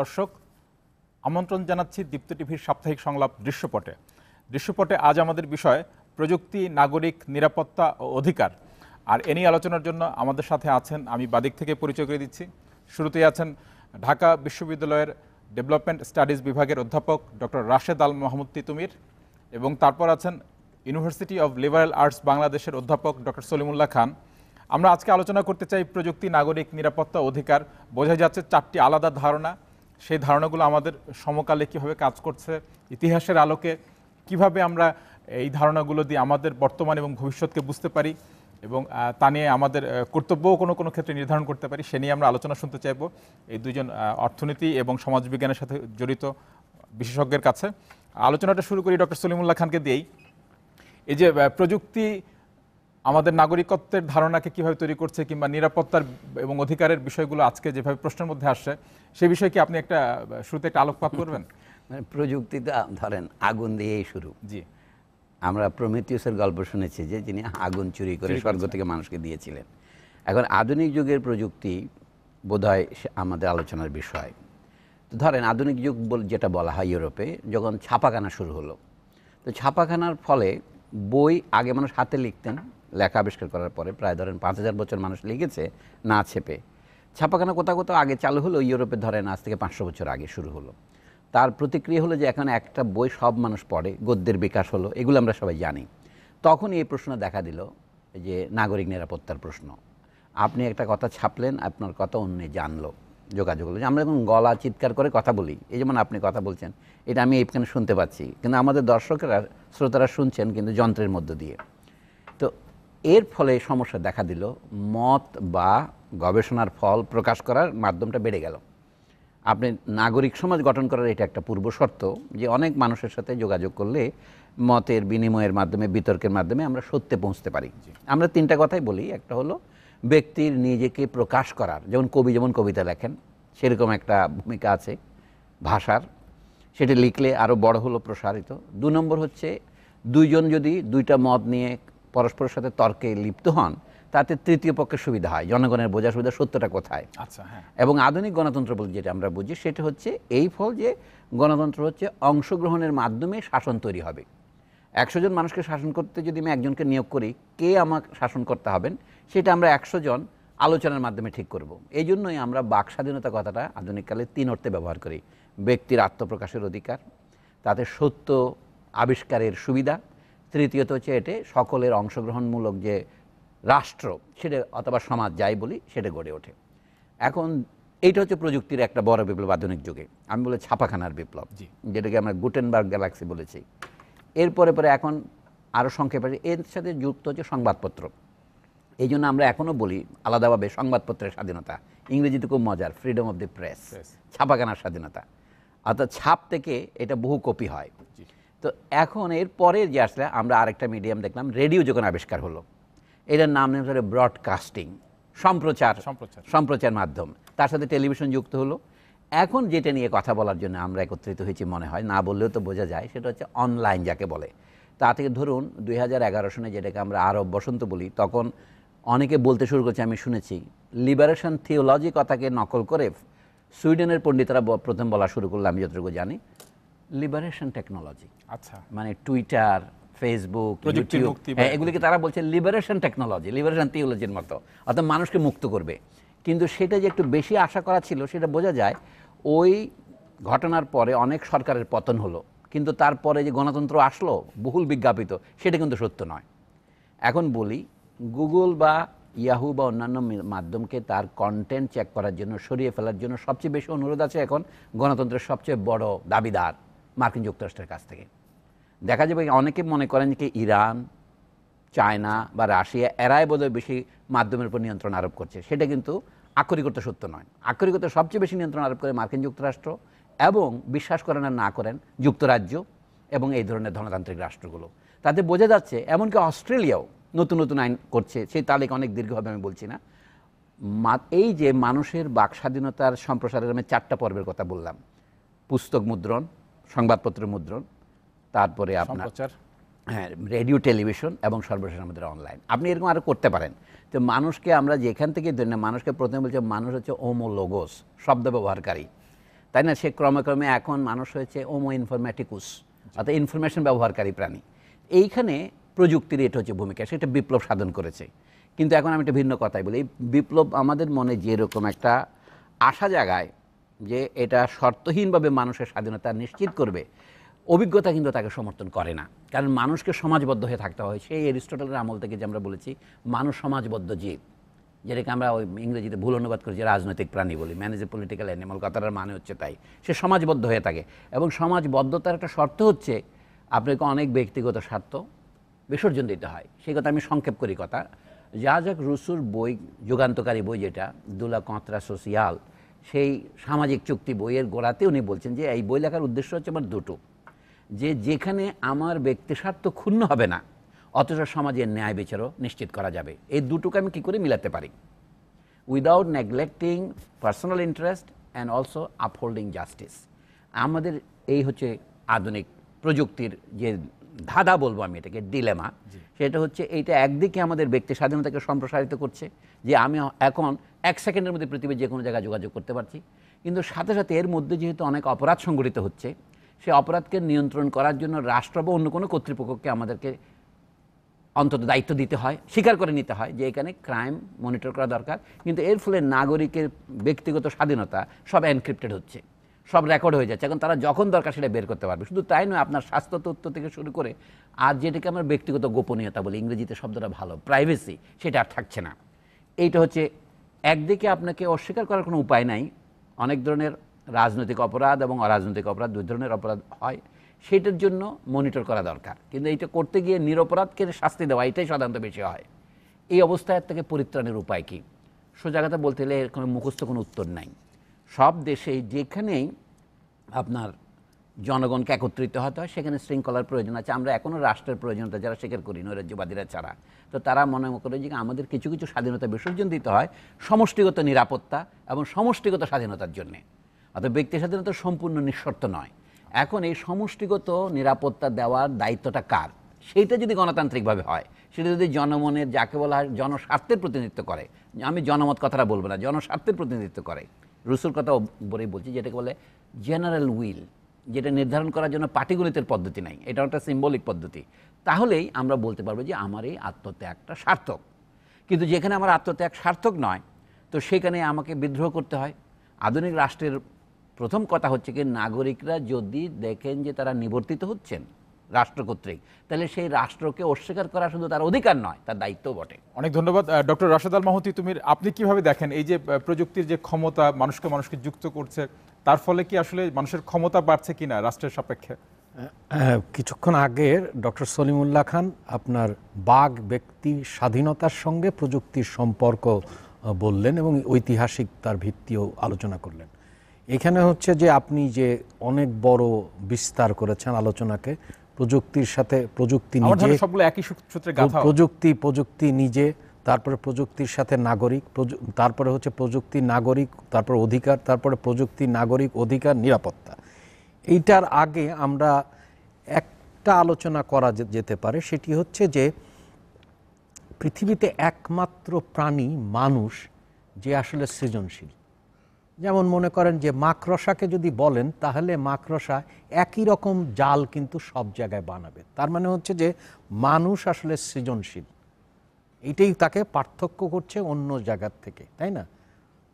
দর্শক আমন্ত্রণ জানাচ্ছি দীপ্ত টিভির সাপ্তাহিক সংলাপ দৃশ্যপটে দৃশ্যপটে আজ আমাদের বিষয় প্রযুক্তি নাগরিক নিরাপত্তা ও অধিকার আর এ নিয়ে আলোচনার জন্য আমাদের সাথে আছেন আমি বাদিক থেকে পরিচয় করে দিচ্ছি শুরুতেই আছেন ঢাকা বিশ্ববিদ্যালয়ের ডেভেলপমেন্ট স্টাডিজ বিভাগের অধ্যাপক ডক্টর রাশেদ আল মোহাম্মদ তিতুমির এবং তারপর আছেন ইউনিভার্সিটি অব লিবারেল আর্টস বাংলাদেশের অধ্যাপক ডক্টর সলিমুল্লাহ খান আমরা আজকে আলোচনা করতে চাই প্রযুক্তি নাগরিক নিরাপত্তা অধিকার বোঝা যাচ্ছে চারটি আলাদা ধারণা সেই ধারণাগুলো আমাদের সমকালে কিভাবে কাজ করছে ইতিহাসের আলোকে কিভাবে আমরা এই ধারণাগুলো দিয়ে আমাদের বর্তমান এবং ভবিষ্যৎকে বুঝতে পারি এবং তা নিয়ে আমাদের কর্তব্যও কোনো কোনো ক্ষেত্রে নির্ধারণ করতে পারি সে নিয়ে আমরা আলোচনা শুনতে চাইব এই দুজন অর্থনীতি এবং সমাজবিজ্ঞানের সাথে জড়িত বিশেষজ্ঞের কাছে আলোচনাটা শুরু করি ডক্টর সলিমুল্লাহ খানকে দিয়েই এই যে প্রযুক্তি আমাদের নাগরিকত্বের ধারণাকে কিভাবে তৈরি করছে কিংবা নিরাপত্তার এবং অধিকারের বিষয়গুলো আজকে যেভাবে প্রশ্নের মধ্যে আসছে সে বিষয়ে কি আপনি একটা শুরুতে একটা আলোকপাত করবেন মানে প্রযুক্তিটা ধরেন আগুন দিয়েই শুরু জি আমরা প্রমেথিউসের গল্প শুনেছি যে যিনি আগুন চুরি করে স্বর্গ থেকে মানুষকে দিয়েছিলেন এখন আধুনিক যুগের প্রযুক্তি বোধহয় আমাদের আলোচনার বিষয় তো ধরেন আধুনিক যুগ বল যেটা বলা হয় ইউরোপে যখন ছাপাখানা শুরু হলো তো ছাপাখানার ফলে বই আগে মানুষ হাতে লিখতেন লেখা আবিষ্কার করার পরে প্রায় ধরেন পাঁচ হাজার বছর মানুষ লিখেছে না ছেপে ছাপাখানা কোথাও কোথাও আগে চালু হলো ইউরোপে ধরেন আজ থেকে পাঁচশো বছর আগে শুরু হলো তার প্রতিক্রিয়া হলো যে এখন একটা বই সব মানুষ পড়ে গদ্যের বিকাশ হলো এগুলো আমরা সবাই জানি তখন এই প্রশ্ন দেখা দিল যে নাগরিক নিরাপত্তার প্রশ্ন আপনি একটা কথা ছাপলেন আপনার কথা অন্য জানলো যোগাযোগ হলো আমরা এখন গলা চিৎকার করে কথা বলি এই যেমন আপনি কথা বলছেন এটা আমি এখানে শুনতে পাচ্ছি কিন্তু আমাদের দর্শকেরা শ্রোতারা শুনছেন কিন্তু যন্ত্রের মধ্য দিয়ে এর ফলে সমস্যা দেখা দিল মত বা গবেষণার ফল প্রকাশ করার মাধ্যমটা বেড়ে গেল আপনি নাগরিক সমাজ গঠন করার এটা একটা পূর্ব শর্ত যে অনেক মানুষের সাথে যোগাযোগ করলে মতের বিনিময়ের মাধ্যমে বিতর্কের মাধ্যমে আমরা সত্যে পৌঁছতে পারি আমরা তিনটা কথাই বলি একটা হলো ব্যক্তির নিজেকে প্রকাশ করার যেমন কবি যেমন কবিতা লেখেন সেরকম একটা ভূমিকা আছে ভাষার সেটা লিখলে আরও বড় হলো প্রসারিত দু নম্বর হচ্ছে দুইজন যদি দুইটা মত নিয়ে পরস্পরের সাথে তর্কে লিপ্ত হন তাতে তৃতীয় পক্ষের সুবিধা হয় জনগণের বোঝা সুবিধা সত্যটা কোথায় আচ্ছা হ্যাঁ। এবং আধুনিক গণতন্ত্র বলতে যেটা আমরা বুঝি সেটা হচ্ছে এই ফল যে গণতন্ত্র হচ্ছে অংশগ্রহণের মাধ্যমে শাসন তৈরি হবে একশো জন মানুষকে শাসন করতে যদি আমি একজনকে নিয়োগ করি কে আমার শাসন করতে হবেন সেটা আমরা একশো জন আলোচনার মাধ্যমে ঠিক করব। এই জন্যই আমরা বাক স্বাধীনতা কথাটা আধুনিককালে তিন অর্থে ব্যবহার করি ব্যক্তির আত্মপ্রকাশের অধিকার তাতে সত্য আবিষ্কারের সুবিধা তৃতীয়ত হচ্ছে এটি সকলের অংশগ্রহণমূলক যে রাষ্ট্র সেটা অথবা সমাজ যাই বলি সেটা গড়ে ওঠে এখন এইটা হচ্ছে প্রযুক্তির একটা বড় বিপ্লব আধুনিক যুগে আমি বলে ছাপাখানার বিপ্লব যেটাকে আমরা গুটেনবার্গ গ্যালাক্সি বলেছি এরপরে পরে এখন আরও সংক্ষেপে এর সাথে যুক্ত হচ্ছে সংবাদপত্র এই জন্য আমরা এখনও বলি আলাদাভাবে সংবাদপত্রের স্বাধীনতা ইংরেজিতে খুব মজার ফ্রিডম অফ দি প্রেস ছাপাখানার স্বাধীনতা অর্থাৎ ছাপ থেকে এটা বহু কপি হয় তো এখন এর পরের যে আসলে আমরা আরেকটা মিডিয়াম দেখলাম রেডিও যখন আবিষ্কার হলো এটার নাম নেওয়া ব্রডকাস্টিং সম্প্রচার সম্প্রচার সম্প্রচার মাধ্যম তার সাথে টেলিভিশন যুক্ত হলো এখন যেটা নিয়ে কথা বলার জন্য আমরা একত্রিত হয়েছি মনে হয় না বললেও তো বোঝা যায় সেটা হচ্ছে অনলাইন যাকে বলে তা থেকে ধরুন দুই সনে যেটাকে আমরা আরব বসন্ত বলি তখন অনেকে বলতে শুরু করছে আমি শুনেছি লিবারেশন থিওলজি কথাকে নকল করে সুইডেনের পণ্ডিতরা প্রথম বলা শুরু করলো আমি যতটুকু জানি লিবারেশন টেকনোলজি আচ্ছা মানে টুইটার ফেসবুক ইউটিউব এগুলিকে তারা বলছে লিবারেশন টেকনোলজি লিবারেশন থিওলজির মতো অর্থাৎ মানুষকে মুক্ত করবে কিন্তু সেটা যে একটু বেশি আশা করা ছিল সেটা বোঝা যায় ওই ঘটনার পরে অনেক সরকারের পতন হলো কিন্তু তারপরে যে গণতন্ত্র আসলো বহুল বিজ্ঞাপিত সেটা কিন্তু সত্য নয় এখন বলি গুগল বা ইয়াহু বা অন্যান্য মাধ্যমকে তার কন্টেন্ট চেক করার জন্য সরিয়ে ফেলার জন্য সবচেয়ে বেশি অনুরোধ আছে এখন গণতন্ত্রের সবচেয়ে বড় দাবিদার মার্কিন যুক্তরাষ্ট্রের কাছ থেকে দেখা যাবে অনেকে মনে করেন যে ইরান চায়না বা রাশিয়া এরাই বোধহয় বেশি মাধ্যমের উপর নিয়ন্ত্রণ আরোপ করছে সেটা কিন্তু আক্ষরিকতা সত্য নয় আক্ষরিকতা সবচেয়ে বেশি নিয়ন্ত্রণ আরোপ করে মার্কিন যুক্তরাষ্ট্র এবং বিশ্বাস করেন আর না করেন যুক্তরাজ্য এবং এই ধরনের ধনতান্ত্রিক রাষ্ট্রগুলো তাতে বোঝা যাচ্ছে এমনকি অস্ট্রেলিয়াও নতুন নতুন আইন করছে সেই তালিকা অনেক দীর্ঘ হবে আমি বলছি না এই যে মানুষের বাক স্বাধীনতার সম্প্রসারের আমি চারটা পর্বের কথা বললাম পুস্তক মুদ্রণ সংবাদপত্র মুদ্রণ তারপরে আপনার হ্যাঁ রেডিও টেলিভিশন এবং সর্বশেষ আমাদের অনলাইন আপনি এরকম আরও করতে পারেন তো মানুষকে আমরা যেখান থেকে ধরি না মানুষকে প্রথমে বলছে মানুষ হচ্ছে ওমো লোগোস শব্দ ব্যবহারকারী তাই না সে ক্রমে ক্রমে এখন মানুষ হয়েছে ওমো ইনফরম্যাটিকুস অর্থাৎ ইনফরমেশন ব্যবহারকারী প্রাণী এইখানে প্রযুক্তির এটা হচ্ছে ভূমিকা সেটা বিপ্লব সাধন করেছে কিন্তু এখন আমি একটা ভিন্ন কথাই বলি এই বিপ্লব আমাদের মনে যেরকম একটা আশা জাগায় যে এটা শর্তহীনভাবে মানুষের স্বাধীনতা নিশ্চিত করবে অভিজ্ঞতা কিন্তু তাকে সমর্থন করে না কারণ মানুষকে সমাজবদ্ধ হয়ে থাকতে হয় সেই এরিস্টটলের আমল থেকে যে আমরা বলেছি মানুষ সমাজবদ্ধ জীব যেটাকে আমরা ওই ইংরেজিতে ভুল অনুবাদ করি যে রাজনৈতিক প্রাণী বলি ম্যানেজ এ পলিটিক্যাল অ্যানিমাল কথাটার মানে হচ্ছে তাই সে সমাজবদ্ধ হয়ে থাকে এবং সমাজবদ্ধতার একটা শর্ত হচ্ছে আপনাকে অনেক ব্যক্তিগত স্বার্থ বিসর্জন দিতে হয় সেই কথা আমি সংক্ষেপ করি কথা যা যাক রুসুর বই যুগান্তকারী বই যেটা দুলা কঁতরা সোসিয়াল সেই সামাজিক চুক্তি বইয়ের গোড়াতে উনি বলছেন যে এই বই লেখার উদ্দেশ্য হচ্ছে আমার দুটো যে যেখানে আমার ব্যক্তিস্বার্থ ক্ষুণ্ণ হবে না অথচ সমাজের ন্যায় বিচারও নিশ্চিত করা যাবে এই দুটোকে আমি কী করে মিলাতে পারি without neglecting personal interest and also upholding justice আমাদের এই হচ্ছে আধুনিক প্রযুক্তির যে ধাঁধা বলবো আমি এটাকে ডিলেমা সেটা হচ্ছে এইটা একদিকে আমাদের ব্যক্তি স্বাধীনতাকে সম্প্রসারিত করছে যে আমি এখন এক সেকেন্ডের মধ্যে পৃথিবীর যে কোনো জায়গায় যোগাযোগ করতে পারছি কিন্তু সাথে সাথে এর মধ্যে যেহেতু অনেক অপরাধ সংঘটিত হচ্ছে সে অপরাধকে নিয়ন্ত্রণ করার জন্য রাষ্ট্র বা অন্য কোনো কর্তৃপক্ষকে আমাদেরকে অন্তত দায়িত্ব দিতে হয় স্বীকার করে নিতে হয় যে এখানে ক্রাইম মনিটর করা দরকার কিন্তু এর ফলে নাগরিকের ব্যক্তিগত স্বাধীনতা সব এনক্রিপ্টেড হচ্ছে সব রেকর্ড হয়ে যাচ্ছে এখন তারা যখন দরকার সেটা বের করতে পারবে শুধু তাই নয় আপনার স্বাস্থ্য তথ্য থেকে শুরু করে আর যেটাকে আমার ব্যক্তিগত গোপনীয়তা বলি ইংরেজিতে শব্দটা ভালো প্রাইভেসি সেটা আর থাকছে না এইটা হচ্ছে একদিকে আপনাকে অস্বীকার করার কোনো উপায় নাই অনেক ধরনের রাজনৈতিক অপরাধ এবং অরাজনৈতিক অপরাধ দুই ধরনের অপরাধ হয় সেটার জন্য মনিটর করা দরকার কিন্তু এইটা করতে গিয়ে নিরপরাধকে শাস্তি দেওয়া এটাই সাধারণত বেশি হয় এই অবস্থায় থেকে পরিত্রাণের উপায় কী সোজা বলতে গেলে এরকম মুখস্থ কোনো উত্তর নাই সব দেশেই যেখানেই আপনার জনগণকে একত্রিত হতে হয় সেখানে শৃঙ্খলার প্রয়োজন আছে আমরা এখনও রাষ্ট্রের প্রয়োজনতা যারা স্বীকার করি নৈরাজ্যবাদীরা ছাড়া তো তারা মনে করে যে আমাদের কিছু কিছু স্বাধীনতা বিসর্জন দিতে হয় সমষ্টিগত নিরাপত্তা এবং সমষ্টিগত স্বাধীনতার জন্যে অর্থাৎ ব্যক্তি স্বাধীনতা সম্পূর্ণ নিঃশর্ত নয় এখন এই সমষ্টিগত নিরাপত্তা দেওয়ার দায়িত্বটা কার সেইটা যদি গণতান্ত্রিকভাবে হয় সেটা যদি জনমনের যাকে বলা হয় জনস্বার্থের প্রতিনিধিত্ব করে আমি জনমত কথাটা বলবো না জনস্বার্থের প্রতিনিধিত্ব করে রুসুর কথা বলেই বলছি যেটাকে বলে জেনারেল উইল যেটা নির্ধারণ করার জন্য পাটিগণিতের পদ্ধতি নাই এটা একটা সিম্বলিক পদ্ধতি তাহলেই আমরা বলতে পারবো যে আমার এই আত্মত্যাগটা সার্থক কিন্তু যেখানে আমার আত্মত্যাগ সার্থক নয় তো সেখানে আমাকে বিদ্রোহ করতে হয় আধুনিক রাষ্ট্রের প্রথম কথা হচ্ছে কি নাগরিকরা যদি দেখেন যে তারা নিবর্তিত হচ্ছেন রাষ্ট্র কর্তৃক তাহলে সেই রাষ্ট্রকে অস্বীকার করা শুধু তার অধিকার নয় তার দায়িত্ব বটে অনেক ধন্যবাদ ডক্টর রাশেদ আল মাহতি তুমি আপনি কিভাবে দেখেন এই যে প্রযুক্তির যে ক্ষমতা মানুষকে মানুষকে যুক্ত করছে তার ফলে কি আসলে মানুষের ক্ষমতা বাড়ছে কিনা রাষ্ট্রের সাপেক্ষে কিছুক্ষণ আগে ডক্টর সলিমুল্লাহ খান আপনার বাঘ ব্যক্তি স্বাধীনতার সঙ্গে প্রযুক্তির সম্পর্ক বললেন এবং ঐতিহাসিক তার ভিত্তিও আলোচনা করলেন এখানে হচ্ছে যে আপনি যে অনেক বড় বিস্তার করেছেন আলোচনাকে প্রযুক্তির সাথে প্রযুক্তি নিজে সবগুলো একই সূত্রে গাথা প্রযুক্তি প্রযুক্তি নিজে তারপরে প্রযুক্তির সাথে নাগরিক তারপরে হচ্ছে প্রযুক্তি নাগরিক তারপর অধিকার তারপরে প্রযুক্তি নাগরিক অধিকার নিরাপত্তা এইটার আগে আমরা একটা আলোচনা করা যেতে পারে সেটি হচ্ছে যে পৃথিবীতে একমাত্র প্রাণী মানুষ যে আসলে সৃজনশীল যেমন মনে করেন যে মাকড়সাকে যদি বলেন তাহলে মাকড়সা একই রকম জাল কিন্তু সব জায়গায় বানাবে তার মানে হচ্ছে যে মানুষ আসলে সৃজনশীল এটাই তাকে পার্থক্য করছে অন্য জায়গার থেকে তাই না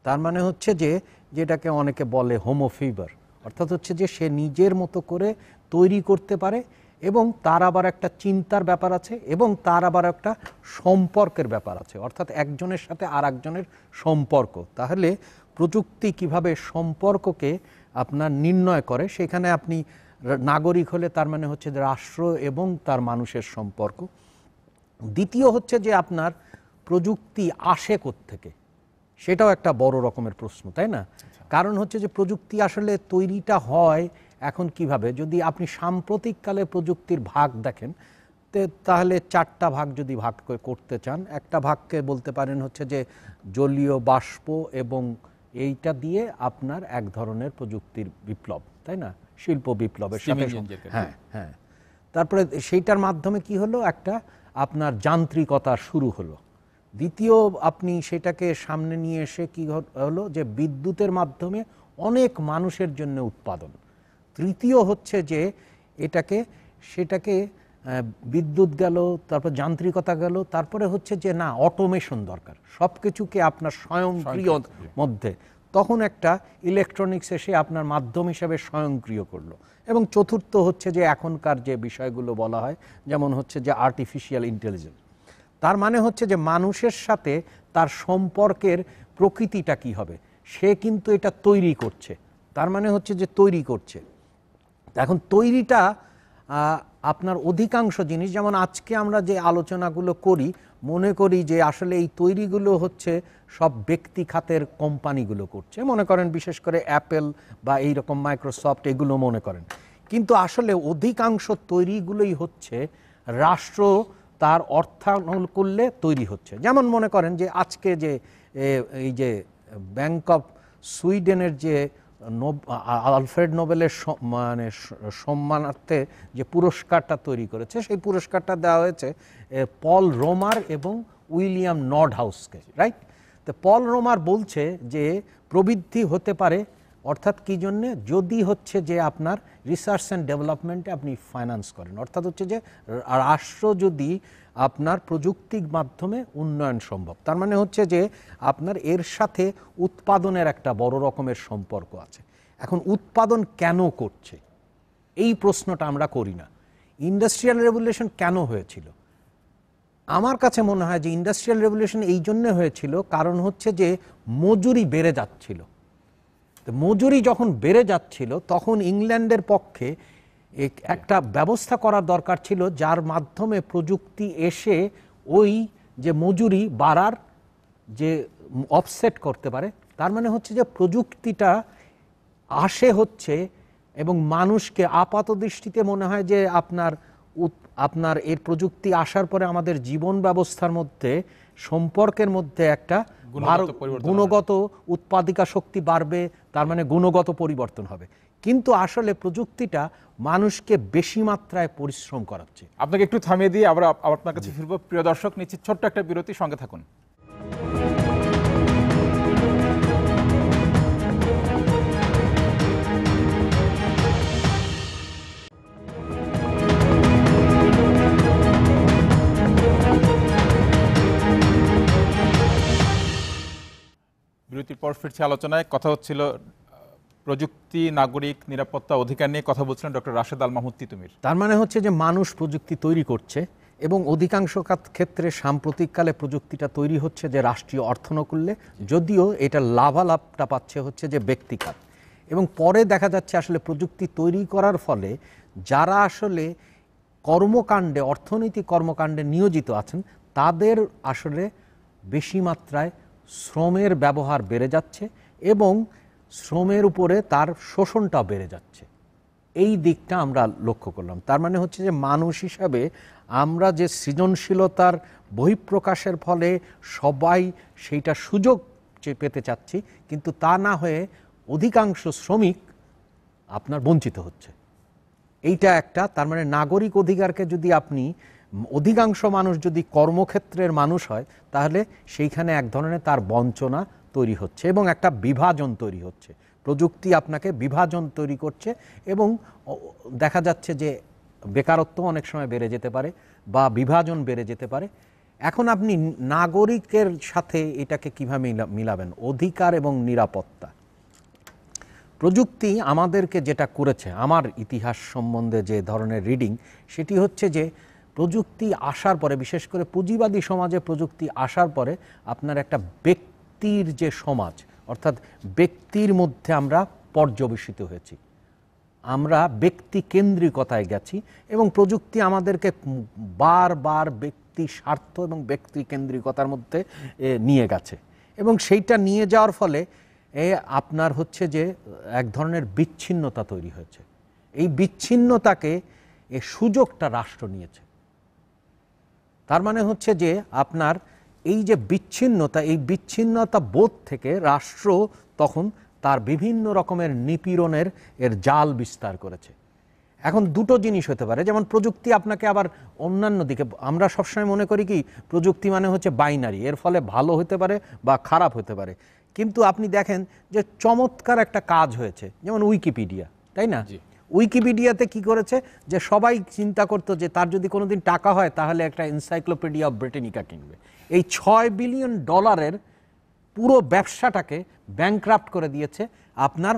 তার মানে হচ্ছে যে যেটাকে অনেকে বলে হোমোফিভার অর্থাৎ হচ্ছে যে সে নিজের মতো করে তৈরি করতে পারে এবং তার আবার একটা চিন্তার ব্যাপার আছে এবং তার আবার একটা সম্পর্কের ব্যাপার আছে অর্থাৎ একজনের সাথে আর একজনের সম্পর্ক তাহলে প্রযুক্তি কিভাবে সম্পর্ককে আপনার নির্ণয় করে সেখানে আপনি নাগরিক হলে তার মানে হচ্ছে রাষ্ট্র এবং তার মানুষের সম্পর্ক দ্বিতীয় হচ্ছে যে আপনার প্রযুক্তি আসে থেকে সেটাও একটা বড় রকমের প্রশ্ন তাই না আচ্ছা। কারণ হচ্ছে যে প্রযুক্তি আসলে তৈরিটা হয় এখন কিভাবে যদি আপনি সাম্প্রতিককালে প্রযুক্তির ভাগ দেখেন তাহলে চারটা ভাগ যদি ভাগ করতে চান একটা ভাগকে বলতে পারেন হচ্ছে যে জলীয় বাষ্প এবং এইটা দিয়ে আপনার এক ধরনের প্রযুক্তির বিপ্লব তাই না শিল্প বিপ্লবের সাথে হ্যাঁ হ্যাঁ তারপরে সেইটার মাধ্যমে কি হলো একটা আপনার যান্ত্রিকতা শুরু হলো দ্বিতীয় আপনি সেটাকে সামনে নিয়ে এসে কি হলো যে বিদ্যুতের মাধ্যমে অনেক মানুষের জন্য উৎপাদন তৃতীয় হচ্ছে যে এটাকে সেটাকে বিদ্যুৎ গেল তারপর যান্ত্রিকতা গেল তারপরে হচ্ছে যে না অটোমেশন দরকার সব কিছুকে আপনার স্বয়ংক্রিয় মধ্যে তখন একটা ইলেকট্রনিক্স এসে আপনার মাধ্যম হিসাবে স্বয়ংক্রিয় করলো এবং চতুর্থ হচ্ছে যে এখনকার যে বিষয়গুলো বলা হয় যেমন হচ্ছে যে আর্টিফিশিয়াল ইন্টেলিজেন্স তার মানে হচ্ছে যে মানুষের সাথে তার সম্পর্কের প্রকৃতিটা কি হবে সে কিন্তু এটা তৈরি করছে তার মানে হচ্ছে যে তৈরি করছে এখন তৈরিটা আপনার অধিকাংশ জিনিস যেমন আজকে আমরা যে আলোচনাগুলো করি মনে করি যে আসলে এই তৈরিগুলো হচ্ছে সব ব্যক্তি খাতের কোম্পানিগুলো করছে মনে করেন বিশেষ করে অ্যাপেল বা এই রকম মাইক্রোসফট এগুলো মনে করেন কিন্তু আসলে অধিকাংশ তৈরিগুলোই হচ্ছে রাষ্ট্র তার অর্থানল করলে তৈরি হচ্ছে যেমন মনে করেন যে আজকে যে এই যে ব্যাংক অফ সুইডেনের যে আলফ্রেড নোবেলের মানে সম্মানার্থে যে পুরস্কারটা তৈরি করেছে সেই পুরস্কারটা দেওয়া হয়েছে পল রোমার এবং উইলিয়াম নর্ড হাউসকে রাইট তো পল রোমার বলছে যে প্রবৃদ্ধি হতে পারে অর্থাৎ কি জন্যে যদি হচ্ছে যে আপনার রিসার্চ অ্যান্ড ডেভেলপমেন্টে আপনি ফাইন্যান্স করেন অর্থাৎ হচ্ছে যে রাষ্ট্র যদি আপনার প্রযুক্তির মাধ্যমে উন্নয়ন সম্ভব তার মানে হচ্ছে যে আপনার এর সাথে উৎপাদনের একটা বড় রকমের সম্পর্ক আছে এখন উৎপাদন কেন করছে এই প্রশ্নটা আমরা করি না ইন্ডাস্ট্রিয়াল রেভলিউশন কেন হয়েছিল আমার কাছে মনে হয় যে ইন্ডাস্ট্রিয়াল রেভলিউশন এই জন্যে হয়েছিল কারণ হচ্ছে যে মজুরি বেড়ে যাচ্ছিল মজুরি যখন বেড়ে যাচ্ছিল তখন ইংল্যান্ডের পক্ষে একটা ব্যবস্থা করার দরকার ছিল যার মাধ্যমে প্রযুক্তি এসে ওই যে মজুরি বাড়ার যে অফসেট করতে পারে তার মানে হচ্ছে যে প্রযুক্তিটা আসে হচ্ছে এবং মানুষকে আপাত দৃষ্টিতে মনে হয় যে আপনার আপনার এর প্রযুক্তি আসার পরে আমাদের জীবন ব্যবস্থার মধ্যে সম্পর্কের মধ্যে একটা গুণগত উৎপাদিকা শক্তি বাড়বে তার মানে গুণগত পরিবর্তন হবে কিন্তু আসলে প্রযুক্তিটা মানুষকে বেশি মাত্রায় পরিশ্রম করাচ্ছে আপনাকে একটু থামিয়ে দিয়ে আবার আপনার কাছে ফিরবো প্রিয় দর্শক নিচ্ছি ছোট্ট একটা বিরতি সঙ্গে থাকুন বিরতির পর ফিরছে আলোচনায় কথা হচ্ছিল প্রযুক্তি নাগরিক নিরাপত্তা অধিকার নিয়ে কথা বলছিলেন ডক্টর রাশেদ আল মাহমুদ্দি তুমির তার মানে হচ্ছে যে মানুষ প্রযুক্তি তৈরি করছে এবং অধিকাংশ ক্ষেত্রে সাম্প্রতিককালে প্রযুক্তিটা তৈরি হচ্ছে যে রাষ্ট্রীয় অর্থনকুল্যে যদিও এটা লাভালাভটা পাচ্ছে হচ্ছে যে ব্যক্তিকাত এবং পরে দেখা যাচ্ছে আসলে প্রযুক্তি তৈরি করার ফলে যারা আসলে কর্মকাণ্ডে অর্থনৈতিক কর্মকাণ্ডে নিয়োজিত আছেন তাদের আসলে বেশি মাত্রায় শ্রমের ব্যবহার বেড়ে যাচ্ছে এবং শ্রমের উপরে তার শোষণটা বেড়ে যাচ্ছে এই দিকটা আমরা লক্ষ্য করলাম তার মানে হচ্ছে যে মানুষ হিসাবে আমরা যে সৃজনশীলতার বহিঃপ্রকাশের ফলে সবাই সেইটা সুযোগ পেতে চাচ্ছি কিন্তু তা না হয়ে অধিকাংশ শ্রমিক আপনার বঞ্চিত হচ্ছে এইটা একটা তার মানে নাগরিক অধিকারকে যদি আপনি অধিকাংশ মানুষ যদি কর্মক্ষেত্রের মানুষ হয় তাহলে সেইখানে এক ধরনের তার বঞ্চনা তৈরি হচ্ছে এবং একটা বিভাজন তৈরি হচ্ছে প্রযুক্তি আপনাকে বিভাজন তৈরি করছে এবং দেখা যাচ্ছে যে বেকারত্ব অনেক সময় বেড়ে যেতে পারে বা বিভাজন বেড়ে যেতে পারে এখন আপনি নাগরিকের সাথে এটাকে কীভাবে মিলাবেন অধিকার এবং নিরাপত্তা প্রযুক্তি আমাদেরকে যেটা করেছে আমার ইতিহাস সম্বন্ধে যে ধরনের রিডিং সেটি হচ্ছে যে প্রযুক্তি আসার পরে বিশেষ করে পুঁজিবাদী সমাজে প্রযুক্তি আসার পরে আপনার একটা ব্যক্তি ব্যক্তির যে সমাজ অর্থাৎ ব্যক্তির মধ্যে আমরা পর্যবেসিত হয়েছি আমরা ব্যক্তি কেন্দ্রিকতায় গেছি এবং প্রযুক্তি আমাদেরকে বারবার ব্যক্তি স্বার্থ এবং ব্যক্তি কেন্দ্রিকতার মধ্যে নিয়ে গেছে এবং সেইটা নিয়ে যাওয়ার ফলে এ আপনার হচ্ছে যে এক ধরনের বিচ্ছিন্নতা তৈরি হয়েছে এই বিচ্ছিন্নতাকে এ সুযোগটা রাষ্ট্র নিয়েছে তার মানে হচ্ছে যে আপনার এই যে বিচ্ছিন্নতা এই বিচ্ছিন্নতা বোধ থেকে রাষ্ট্র তখন তার বিভিন্ন রকমের নিপীড়নের এর জাল বিস্তার করেছে এখন দুটো জিনিস হতে পারে যেমন প্রযুক্তি আপনাকে আবার অন্যান্য দিকে আমরা সবসময় মনে করি কি প্রযুক্তি মানে হচ্ছে বাইনারি এর ফলে ভালো হতে পারে বা খারাপ হতে পারে কিন্তু আপনি দেখেন যে চমৎকার একটা কাজ হয়েছে যেমন উইকিপিডিয়া তাই না উইকিপিডিয়াতে কি করেছে যে সবাই চিন্তা করতো যে তার যদি কোনো দিন টাকা হয় তাহলে একটা এনসাইক্লোপিডিয়া অফ ব্রিটেনিকা কিনবে এই ছয় বিলিয়ন ডলারের পুরো ব্যবসাটাকে ব্যাংক্রাফ্ট করে দিয়েছে আপনার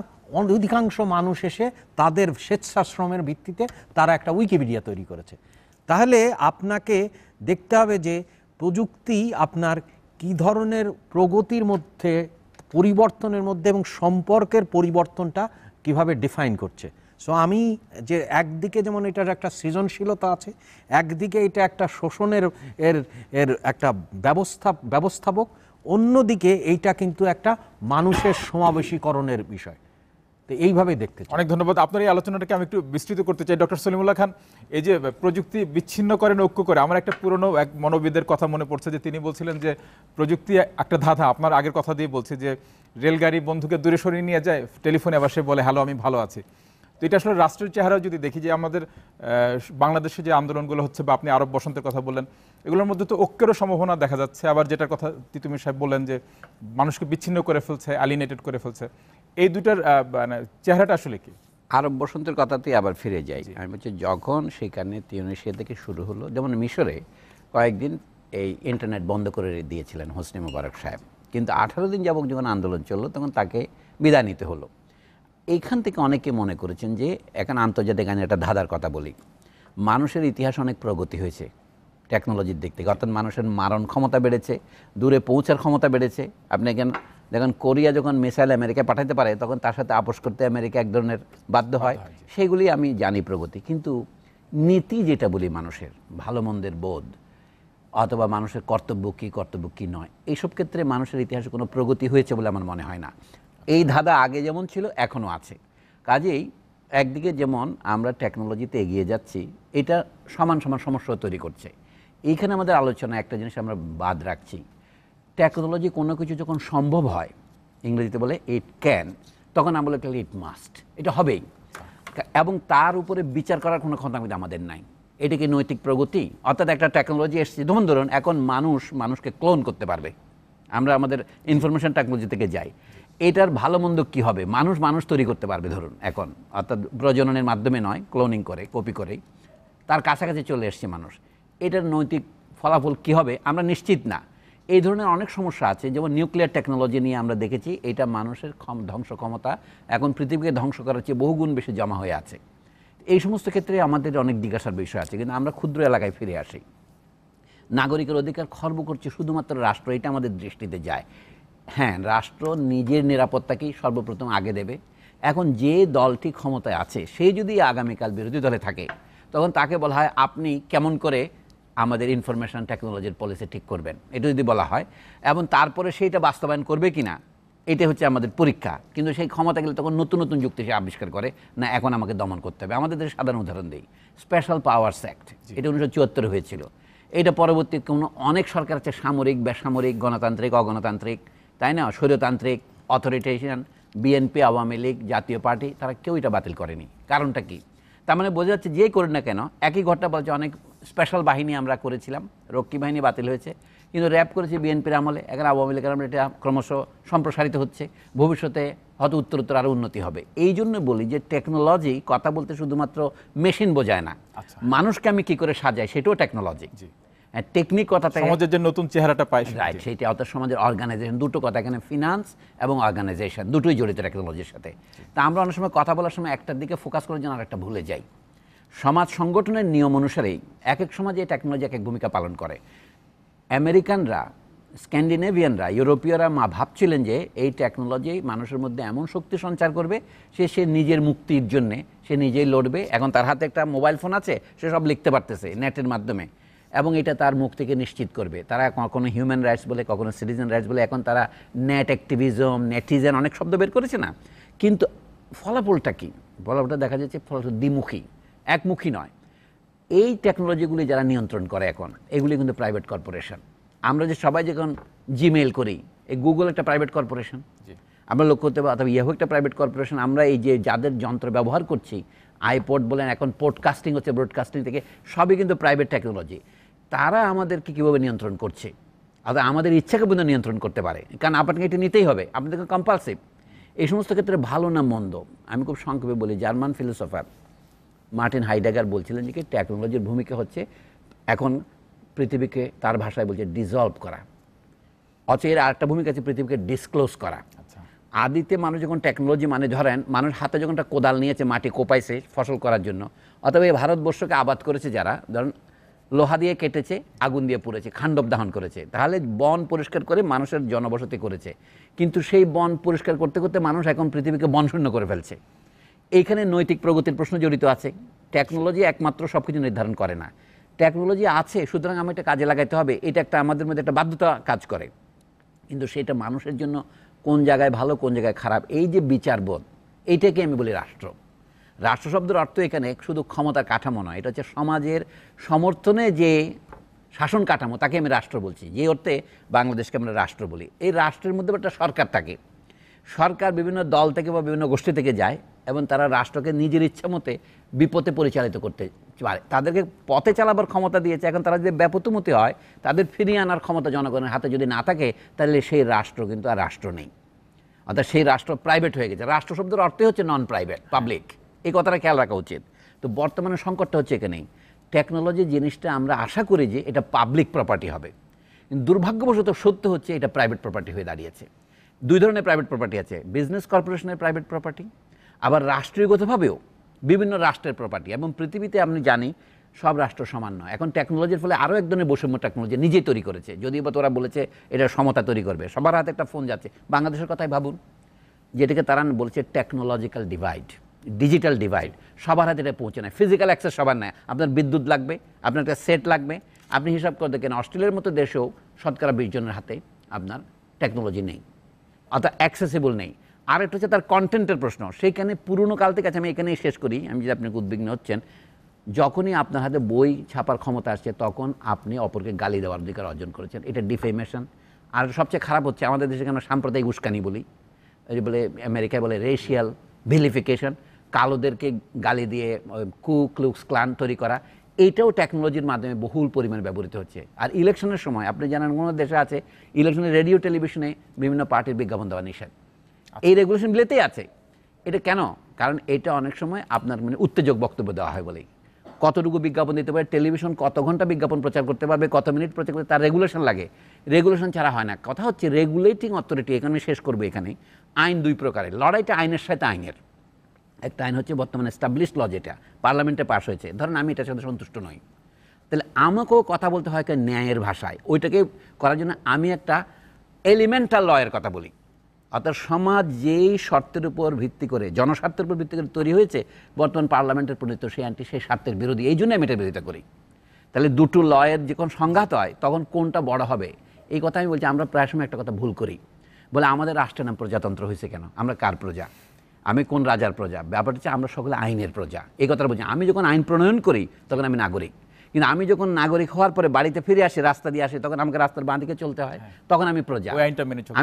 অধিকাংশ মানুষ এসে তাদের স্বেচ্ছাশ্রমের ভিত্তিতে তারা একটা উইকিপিডিয়া তৈরি করেছে তাহলে আপনাকে দেখতে হবে যে প্রযুক্তি আপনার কি ধরনের প্রগতির মধ্যে পরিবর্তনের মধ্যে এবং সম্পর্কের পরিবর্তনটা কিভাবে ডিফাইন করছে সো আমি যে একদিকে যেমন এটার একটা সৃজনশীলতা আছে একদিকে এটা একটা শোষণের এর এর একটা ব্যবস্থা ব্যবস্থাপক অন্যদিকে এইটা কিন্তু একটা মানুষের সমাবেশীকরণের বিষয় তো এইভাবেই দেখতে অনেক ধন্যবাদ আপনার এই আলোচনাটাকে আমি একটু বিস্তৃত করতে চাই ডক্টর সলিমুল্লাহ খান এই যে প্রযুক্তি বিচ্ছিন্ন করেন ঐক্য করে আমার একটা পুরনো এক মনোবিদের কথা মনে পড়ছে যে তিনি বলছিলেন যে প্রযুক্তি একটা ধাঁধা আপনার আগের কথা দিয়ে বলছে যে রেলগাড়ি বন্ধুকে দূরে সরিয়ে নিয়ে যায় টেলিফোনে আবার সে বলে হ্যালো আমি ভালো আছি তো এটা আসলে রাষ্ট্রের চেহারা যদি দেখি যে আমাদের বাংলাদেশে যে আন্দোলনগুলো হচ্ছে বা আপনি আরব বসন্তের কথা বললেন এগুলোর মধ্যে তো ঐক্যেরও সম্ভাবনা দেখা যাচ্ছে আবার যেটার কথা তিতুমির সাহেব বললেন যে মানুষকে বিচ্ছিন্ন করে ফেলছে অ্যালিনেটেড করে ফেলছে এই দুটার মানে চেহারাটা আসলে কি আরব বসন্তের কথাতেই আবার ফিরে যাই আমি বলছি যখন সেখানে তিউনেশিয়া থেকে শুরু হলো যেমন মিশরে কয়েকদিন এই ইন্টারনেট বন্ধ করে দিয়েছিলেন হোসনি মুবারক সাহেব কিন্তু আঠারো দিন যাবক যখন আন্দোলন চললো তখন তাকে বিদায় নিতে হলো এইখান থেকে অনেকে মনে করেছেন যে এখন আন্তর্জাতিক আইনে একটা ধাঁধার কথা বলি মানুষের ইতিহাস অনেক প্রগতি হয়েছে টেকনোলজির দিক থেকে অর্থাৎ মানুষের মারণ ক্ষমতা বেড়েছে দূরে পৌঁছার ক্ষমতা বেড়েছে আপনি এখানে দেখেন কোরিয়া যখন মিসাইল আমেরিকা পাঠাতে পারে তখন তার সাথে আপোষ করতে আমেরিকা এক ধরনের বাধ্য হয় সেগুলি আমি জানি প্রগতি কিন্তু নীতি যেটা বলি মানুষের ভালো মন্দের বোধ অথবা মানুষের কর্তব্য কী কর্তব্য কী নয় এইসব ক্ষেত্রে মানুষের ইতিহাসে কোনো প্রগতি হয়েছে বলে আমার মনে হয় না এই ধাঁধা আগে যেমন ছিল এখনও আছে কাজেই একদিকে যেমন আমরা টেকনোলজিতে এগিয়ে যাচ্ছি এটা সমান সমান সমস্যা তৈরি করছে এইখানে আমাদের আলোচনা একটা জিনিস আমরা বাদ রাখছি টেকনোলজি কোনো কিছু যখন সম্ভব হয় ইংরেজিতে বলে ইট ক্যান তখন আমরা বলে ইট মাস্ট এটা হবেই এবং তার উপরে বিচার করার কোনো ক্ষমতা কিন্তু আমাদের নাই এটা কি নৈতিক প্রগতি অর্থাৎ একটা টেকনোলজি এসছে ধরুন ধরুন এখন মানুষ মানুষকে ক্লোন করতে পারবে আমরা আমাদের ইনফরমেশন টেকনোলজি থেকে যাই এটার ভালো মন্দ কী হবে মানুষ মানুষ তৈরি করতে পারবে ধরুন এখন অর্থাৎ প্রজননের মাধ্যমে নয় ক্লোনিং করে কপি করেই তার কাছাকাছি চলে এসছে মানুষ এটার নৈতিক ফলাফল কী হবে আমরা নিশ্চিত না এই ধরনের অনেক সমস্যা আছে যেমন নিউক্লিয়ার টেকনোলজি নিয়ে আমরা দেখেছি এটা মানুষের ক্ষম ধ্বংস ক্ষমতা এখন পৃথিবীকে ধ্বংস করার চেয়ে বহুগুণ বেশি জমা হয়ে আছে এই সমস্ত ক্ষেত্রে আমাদের অনেক জিজ্ঞাসার বিষয় আছে কিন্তু আমরা ক্ষুদ্র এলাকায় ফিরে আসি নাগরিকের অধিকার খর্ব করছে শুধুমাত্র রাষ্ট্র এটা আমাদের দৃষ্টিতে যায় হ্যাঁ রাষ্ট্র নিজের নিরাপত্তাকেই সর্বপ্রথম আগে দেবে এখন যে দলটি ক্ষমতায় আছে সে যদি আগামীকাল বিরোধী দলে থাকে তখন তাকে বলা হয় আপনি কেমন করে আমাদের ইনফরমেশন টেকনোলজির পলিসি ঠিক করবেন এটা যদি বলা হয় এবং তারপরে সেইটা বাস্তবায়ন করবে কি না এটা হচ্ছে আমাদের পরীক্ষা কিন্তু সেই ক্ষমতা গেলে তখন নতুন নতুন যুক্তি সে আবিষ্কার করে না এখন আমাকে দমন করতে হবে আমাদের দেশে সাধারণ উদাহরণ দিই স্পেশাল পাওয়ার্স অ্যাক্ট এটা উনিশশো চুয়াত্তর হয়েছিল এটা পরবর্তী কোনো অনেক সরকার আছে সামরিক বেসামরিক গণতান্ত্রিক অগণতান্ত্রিক তাই না স্বৈরতান্ত্রিক অথরিটেশন বিএনপি আওয়ামী লীগ জাতীয় পার্টি তারা কেউ এটা বাতিল করেনি কারণটা কি তার মানে বোঝা যাচ্ছে যেই করি না কেন একই ঘটনা বলছে অনেক স্পেশাল বাহিনী আমরা করেছিলাম রক্ষী বাহিনী বাতিল হয়েছে কিন্তু র্যাব করেছে বিএনপির আমলে এখন আওয়ামী লীগের আমলে এটা ক্রমশ সম্প্রসারিত হচ্ছে ভবিষ্যতে হয়তো উত্তরোত্তর আরও উন্নতি হবে এই জন্য বলি যে টেকনোলজি কথা বলতে শুধুমাত্র মেশিন বোঝায় না আচ্ছা। মানুষকে আমি কী করে সাজাই সেটাও টেকনোলজি টেকনিক কথাটা সমাজের যে নতুন চেহারাটা পাই রাইট সেটি অর্থাৎ সমাজের অর্গানাইজেশন দুটো কথা এখানে ফিনান্স এবং অর্গানাইজেশন দুটোই জড়িত টেকনোলজির সাথে তা আমরা অনেক সময় কথা বলার সময় একটার দিকে ফোকাস করার জন্য আরেকটা ভুলে যাই সমাজ সংগঠনের নিয়ম অনুসারেই এক এক সমাজে এই টেকনোলজি এক এক ভূমিকা পালন করে আমেরিকানরা স্ক্যান্ডিনেভিয়ানরা ইউরোপীয়রা মা ভাবছিলেন যে এই টেকনোলজি মানুষের মধ্যে এমন শক্তি সঞ্চার করবে সে সে নিজের মুক্তির জন্যে সে নিজেই লড়বে এখন তার হাতে একটা মোবাইল ফোন আছে সে সব লিখতে পারতেছে নেটের মাধ্যমে এবং এটা তার মুক্তিকে নিশ্চিত করবে তারা কখনো হিউম্যান রাইটস বলে কখনো সিটিজেন রাইটস বলে এখন তারা নেট অ্যাক্টিভিজম নেটিজেন অনেক শব্দ বের করেছে না কিন্তু ফলাফলটা কী ফলাফলটা দেখা যাচ্ছে ফলাফল দ্বিমুখী একমুখী নয় এই টেকনোলজিগুলি যারা নিয়ন্ত্রণ করে এখন এগুলি কিন্তু প্রাইভেট কর্পোরেশন আমরা যে সবাই যখন জিমেল করি এই গুগল একটা প্রাইভেট কর্পোরেশন আমরা লক্ষ্য করতে পারি অথবা ইয়াহু একটা প্রাইভেট কর্পোরেশন আমরা এই যে যাদের যন্ত্র ব্যবহার করছি আইপোর্ট বলেন এখন পডকাস্টিং হচ্ছে ব্রডকাস্টিং থেকে সবই কিন্তু প্রাইভেট টেকনোলজি তারা আমাদেরকে কীভাবে নিয়ন্ত্রণ করছে আর আমাদের ইচ্ছাকে পর্যন্ত নিয়ন্ত্রণ করতে পারে কারণ আপনাকে এটা নিতেই হবে আপনাদেরকে কম্পালসিভ এই সমস্ত ক্ষেত্রে ভালো না মন্দ আমি খুব সংক্ষেপে বলি জার্মান ফিলোসফার মার্টিন হাইডাগার বলছিলেন যে টেকনোলজির ভূমিকা হচ্ছে এখন পৃথিবীকে তার ভাষায় বলছে ডিজলভ করা অথচ এর আরেকটা ভূমিকা আছে পৃথিবীকে ডিসক্লোজ করা আচ্ছা। আদিতে মানুষ যখন টেকনোলজি মানে ধরেন মানুষ হাতে যখন একটা কোদাল নিয়েছে মাটি কোপাইছে ফসল করার জন্য অথবা এই ভারতবর্ষকে আবাদ করেছে যারা ধরেন লোহা দিয়ে কেটেছে আগুন দিয়ে পুড়েছে খাণ্ডব দাহন করেছে তাহলে বন পরিষ্কার করে মানুষের জনবসতি করেছে কিন্তু সেই বন পরিষ্কার করতে করতে মানুষ এখন পৃথিবীকে বনশূন্য করে ফেলছে এইখানে নৈতিক প্রগতির প্রশ্ন জড়িত আছে টেকনোলজি একমাত্র সব কিছু নির্ধারণ করে না টেকনোলজি আছে সুতরাং আমি এটা কাজে লাগাইতে হবে এটা একটা আমাদের মধ্যে একটা বাধ্যতা কাজ করে কিন্তু সেটা মানুষের জন্য কোন জায়গায় ভালো কোন জায়গায় খারাপ এই যে বিচারবোধ এইটাকে আমি বলি রাষ্ট্র রাষ্ট্র শব্দের অর্থ এখানে শুধু ক্ষমতার কাঠামো নয় এটা হচ্ছে সমাজের সমর্থনে যে শাসন কাঠামো তাকে আমি রাষ্ট্র বলছি যে অর্থে বাংলাদেশকে আমরা রাষ্ট্র বলি এই রাষ্ট্রের মধ্যে একটা সরকার থাকে সরকার বিভিন্ন দল থেকে বা বিভিন্ন গোষ্ঠী থেকে যায় এবং তারা রাষ্ট্রকে নিজের ইচ্ছা মতে বিপদে পরিচালিত করতে পারে তাদেরকে পথে চালাবার ক্ষমতা দিয়েছে এখন তারা যদি ব্যাপতমতি হয় তাদের ফিরিয়ে আনার ক্ষমতা জনগণের হাতে যদি না থাকে তাহলে সেই রাষ্ট্র কিন্তু আর রাষ্ট্র নেই অর্থাৎ সেই রাষ্ট্র প্রাইভেট হয়ে গেছে রাষ্ট্র শব্দের অর্থই হচ্ছে নন প্রাইভেট পাবলিক এই কথাটা খেয়াল রাখা উচিত তো বর্তমানে সংকটটা হচ্ছে এখানেই টেকনোলজি জিনিসটা আমরা আশা করি যে এটা পাবলিক প্রপার্টি হবে দুর্ভাগ্যবশত সত্য হচ্ছে এটা প্রাইভেট প্রপার্টি হয়ে দাঁড়িয়েছে দুই ধরনের প্রাইভেট প্রপার্টি আছে বিজনেস কর্পোরেশনের প্রাইভেট প্রপার্টি আবার রাষ্ট্রীয়গতভাবেও বিভিন্ন রাষ্ট্রের প্রপার্টি এবং পৃথিবীতে আপনি জানি সব রাষ্ট্র সমান নয় এখন টেকনোলজির ফলে আরও এক ধরনের বৈষম্য টেকনোলজি নিজেই তৈরি করেছে যদিও বা তোরা বলেছে এটা সমতা তৈরি করবে সবার হাতে একটা ফোন যাচ্ছে বাংলাদেশের কথাই ভাবুন যেটাকে তারা বলছে টেকনোলজিক্যাল ডিভাইড ডিজিটাল ডিভাইড সবার হাতে এটা পৌঁছে নেয় ফিজিক্যাল অ্যাক্সেস সবার নেয় আপনার বিদ্যুৎ লাগবে আপনার একটা সেট লাগবে আপনি হিসাব করে দেখেন অস্ট্রেলিয়ার মতো দেশেও শতকরা বিশ জনের হাতে আপনার টেকনোলজি নেই অর্থাৎ অ্যাক্সেসেবল নেই আর একটা হচ্ছে তার কন্টেন্টের প্রশ্ন সেইখানে পুরনো কাল থেকে আমি এখানেই শেষ করি আমি যদি আপনি উদ্বিগ্ন হচ্ছেন যখনই আপনার হাতে বই ছাপার ক্ষমতা আসছে তখন আপনি অপরকে গালি দেওয়ার অধিকার অর্জন করেছেন এটা ডিফেমেশন আর সবচেয়ে খারাপ হচ্ছে আমাদের দেশে কেন সাম্প্রদায়িক উস্কানি বলি বলে আমেরিকায় বলে রেশিয়াল ভিলিফিকেশন কালোদেরকে গালি দিয়ে কু ক্লুক্স ক্লান তৈরি করা এইটাও টেকনোলজির মাধ্যমে বহুল পরিমাণে ব্যবহৃত হচ্ছে আর ইলেকশনের সময় আপনি জানেন কোনো দেশে আছে ইলেকশনে রেডিও টেলিভিশনে বিভিন্ন পার্টির বিজ্ঞাপন দেওয়া নিষেধ আচ্ছা। এই রেগুলেশন বিলেতেই আছে এটা কেন কারণ এটা অনেক সময় আপনার মানে উত্তেজক বক্তব্য দেওয়া হয় বলেই কতটুকু বিজ্ঞাপন দিতে পারে টেলিভিশন কত ঘন্টা বিজ্ঞাপন প্রচার করতে পারবে কত মিনিট প্রচার করতে তার রেগুলেশন লাগে রেগুলেশন ছাড়া হয় না কথা হচ্ছে রেগুলেটিং অথরিটি এখানে শেষ করবে এখানে আইন দুই প্রকারের লড়াইটা আইনের সাথে আইনের একটা আইন হচ্ছে বর্তমানে এস্টাবলিশড ল যেটা পার্লামেন্টে পাশ হয়েছে ধরেন আমি এটার সাথে সন্তুষ্ট নই তাহলে আমাকেও কথা বলতে হয় একটা ন্যায়ের ভাষায় ওইটাকে করার জন্য আমি একটা এলিমেন্টাল লয়ের কথা বলি অর্থাৎ সমাজ যেই শর্তের উপর ভিত্তি করে জনস্বার্থের উপর ভিত্তি করে তৈরি হয়েছে বর্তমান পার্লামেন্টের প্রণীত সেই আইনটি সেই স্বার্থের বিরোধী এই জন্য আমি এটা বিরোধিতা করি তাহলে দুটো লয়ের যখন সংঘাত হয় তখন কোনটা বড় হবে এই কথা আমি বলছি আমরা প্রায় সময় একটা কথা ভুল করি বলে আমাদের রাষ্ট্রের নাম প্রজাতন্ত্র হয়েছে কেন আমরা কার প্রজা আমি কোন রাজার প্রজা ব্যাপারটা হচ্ছে আমরা সকলে আইনের প্রজা এই কথাটা বলছি আমি যখন আইন প্রণয়ন করি তখন আমি নাগরিক কিন্তু আমি যখন নাগরিক হওয়ার পরে বাড়িতে ফিরে আসি রাস্তা দিয়ে আসি তখন আমাকে রাস্তার বাঁ দিকে চলতে হয় হ্যাঁ। তখন আমি প্রজা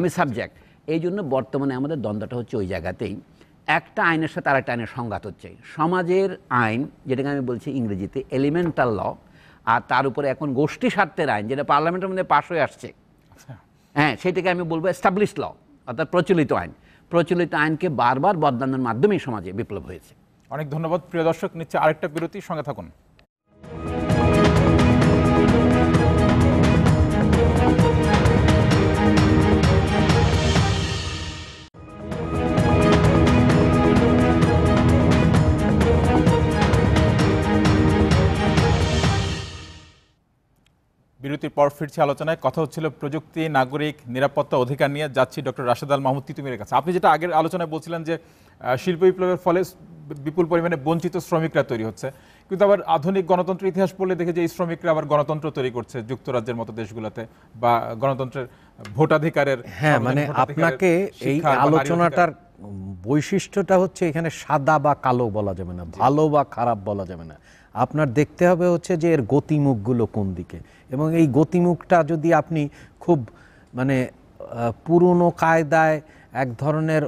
আমি সাবজেক্ট এই জন্য বর্তমানে আমাদের দ্বন্দ্বটা হচ্ছে ওই জায়গাতেই একটা আইনের সাথে আরেকটা আইনের সংঘাত হচ্ছে সমাজের আইন যেটাকে আমি বলছি ইংরেজিতে এলিমেন্টাল ল আর তার উপরে এখন গোষ্ঠী স্বার্থের আইন যেটা পার্লামেন্টের মধ্যে পাশ হয়ে আসছে আচ্ছা। হ্যাঁ সেটাকে আমি বলবো এস্টাবলিশ ল অর্থাৎ প্রচলিত আইন প্রচলিত আইনকে বারবার বদলানোর মাধ্যমে সমাজে বিপ্লব হয়েছে অনেক ধন্যবাদ প্রিয় দর্শক নিচ্ছে আরেকটা বিরতির সঙ্গে থাকুন বিরতির পর ফিরছি আলোচনায় কথা হচ্ছিল প্রযুক্তি নাগরিক নিরাপত্তা অধিকার নিয়ে যাচ্ছি ডক্টর রাশেদ আল মাহমুদ তিতুমিরের কাছে আপনি যেটা আগের আলোচনায় বলছিলেন যে শিল্প বিপ্লবের ফলে বিপুল পরিমাণে বঞ্চিত শ্রমিকরা তৈরি হচ্ছে কিন্তু আবার আধুনিক গণতন্ত্র ইতিহাস পড়লে দেখে যে এই শ্রমিকরা আবার গণতন্ত্র তৈরি করছে যুক্তরাজ্যের মতো দেশগুলোতে বা গণতন্ত্রের ভোটাধিকারের হ্যাঁ মানে আপনাকে এই আলোচনাটার বৈশিষ্ট্যটা হচ্ছে এখানে সাদা বা কালো বলা যাবে না ভালো বা খারাপ বলা যাবে না আপনার দেখতে হবে হচ্ছে যে এর গতিমুখগুলো কোন দিকে এবং এই গতিমুখটা যদি আপনি খুব মানে পুরনো কায়দায় এক ধরনের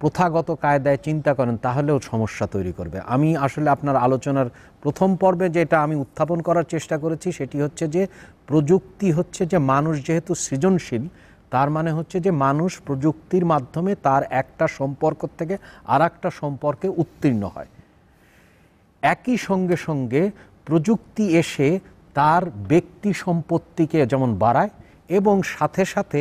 প্রথাগত কায়দায় চিন্তা করেন তাহলেও সমস্যা তৈরি করবে আমি আসলে আপনার আলোচনার প্রথম পর্বে যেটা আমি উত্থাপন করার চেষ্টা করেছি সেটি হচ্ছে যে প্রযুক্তি হচ্ছে যে মানুষ যেহেতু সৃজনশীল তার মানে হচ্ছে যে মানুষ প্রযুক্তির মাধ্যমে তার একটা সম্পর্ক থেকে আর একটা সম্পর্কে উত্তীর্ণ হয় একই সঙ্গে সঙ্গে প্রযুক্তি এসে তার ব্যক্তি সম্পত্তিকে যেমন বাড়ায় এবং সাথে সাথে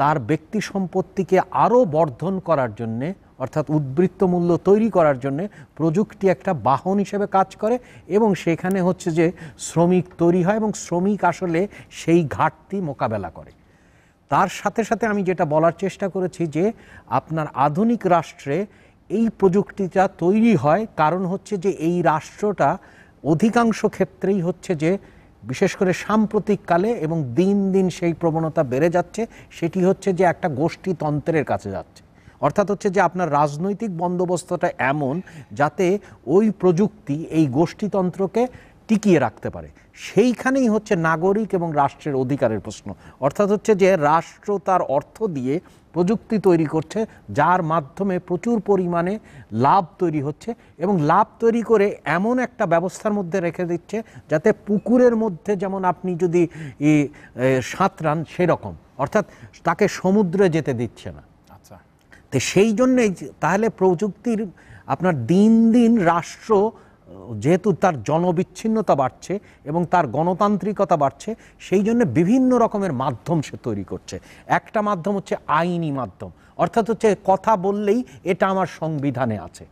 তার ব্যক্তি সম্পত্তিকে আরও বর্ধন করার জন্যে অর্থাৎ উদ্বৃত্ত মূল্য তৈরি করার জন্য প্রযুক্তি একটা বাহন হিসেবে কাজ করে এবং সেখানে হচ্ছে যে শ্রমিক তৈরি হয় এবং শ্রমিক আসলে সেই ঘাটতি মোকাবেলা করে তার সাথে সাথে আমি যেটা বলার চেষ্টা করেছি যে আপনার আধুনিক রাষ্ট্রে এই প্রযুক্তিটা তৈরি হয় কারণ হচ্ছে যে এই রাষ্ট্রটা অধিকাংশ ক্ষেত্রেই হচ্ছে যে বিশেষ করে সাম্প্রতিককালে এবং দিন দিন সেই প্রবণতা বেড়ে যাচ্ছে সেটি হচ্ছে যে একটা গোষ্ঠীতন্ত্রের কাছে যাচ্ছে অর্থাৎ হচ্ছে যে আপনার রাজনৈতিক বন্দোবস্তটা এমন যাতে ওই প্রযুক্তি এই গোষ্ঠীতন্ত্রকে টিকিয়ে রাখতে পারে সেইখানেই হচ্ছে নাগরিক এবং রাষ্ট্রের অধিকারের প্রশ্ন অর্থাৎ হচ্ছে যে রাষ্ট্র তার অর্থ দিয়ে প্রযুক্তি তৈরি করছে যার মাধ্যমে প্রচুর পরিমাণে লাভ তৈরি হচ্ছে এবং লাভ তৈরি করে এমন একটা ব্যবস্থার মধ্যে রেখে দিচ্ছে যাতে পুকুরের মধ্যে যেমন আপনি যদি সাঁতরান সেরকম অর্থাৎ তাকে সমুদ্রে যেতে দিচ্ছে না আচ্ছা তো সেই জন্যেই তাহলে প্রযুক্তির আপনার দিন দিন রাষ্ট্র যেহেতু তার জনবিচ্ছিন্নতা বাড়ছে এবং তার গণতান্ত্রিকতা বাড়ছে সেই জন্য বিভিন্ন রকমের মাধ্যম সে তৈরি করছে একটা মাধ্যম হচ্ছে আইনি মাধ্যম অর্থাৎ হচ্ছে কথা বললেই এটা আমার সংবিধানে আছে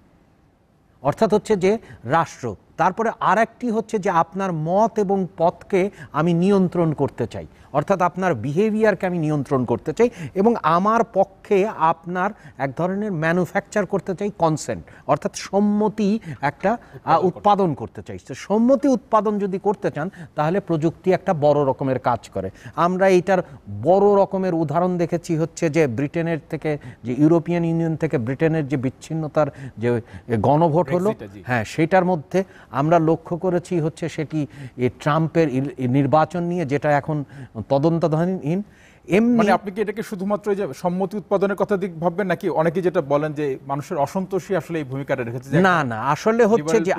অর্থাৎ হচ্ছে যে রাষ্ট্র তারপরে আরেকটি হচ্ছে যে আপনার মত এবং পথকে আমি নিয়ন্ত্রণ করতে চাই অর্থাৎ আপনার বিহেভিয়ারকে আমি নিয়ন্ত্রণ করতে চাই এবং আমার পক্ষে আপনার এক ধরনের ম্যানুফ্যাকচার করতে চাই কনসেন্ট অর্থাৎ সম্মতি একটা উৎপাদন করতে চাই সম্মতি উৎপাদন যদি করতে চান তাহলে প্রযুক্তি একটা বড় রকমের কাজ করে আমরা এটার বড় রকমের উদাহরণ দেখেছি হচ্ছে যে ব্রিটেনের থেকে যে ইউরোপিয়ান ইউনিয়ন থেকে ব্রিটেনের যে বিচ্ছিন্নতার যে গণভোট হলো হ্যাঁ সেটার মধ্যে আমরা লক্ষ্য করেছি হচ্ছে সেটি ট্রাম্পের নির্বাচন নিয়ে যেটা এখন তদন্তাধীন মানে আপনি কি এটাকে শুধুমাত্র যে সম্মতি উৎপাদনের কথা দিক ভাববেন নাকি অনেকে যেটা বলেন যে মানুষের অসন্তোষই আসলে এই ভূমিকাটা রেখেছে না না আসলে হচ্ছে যে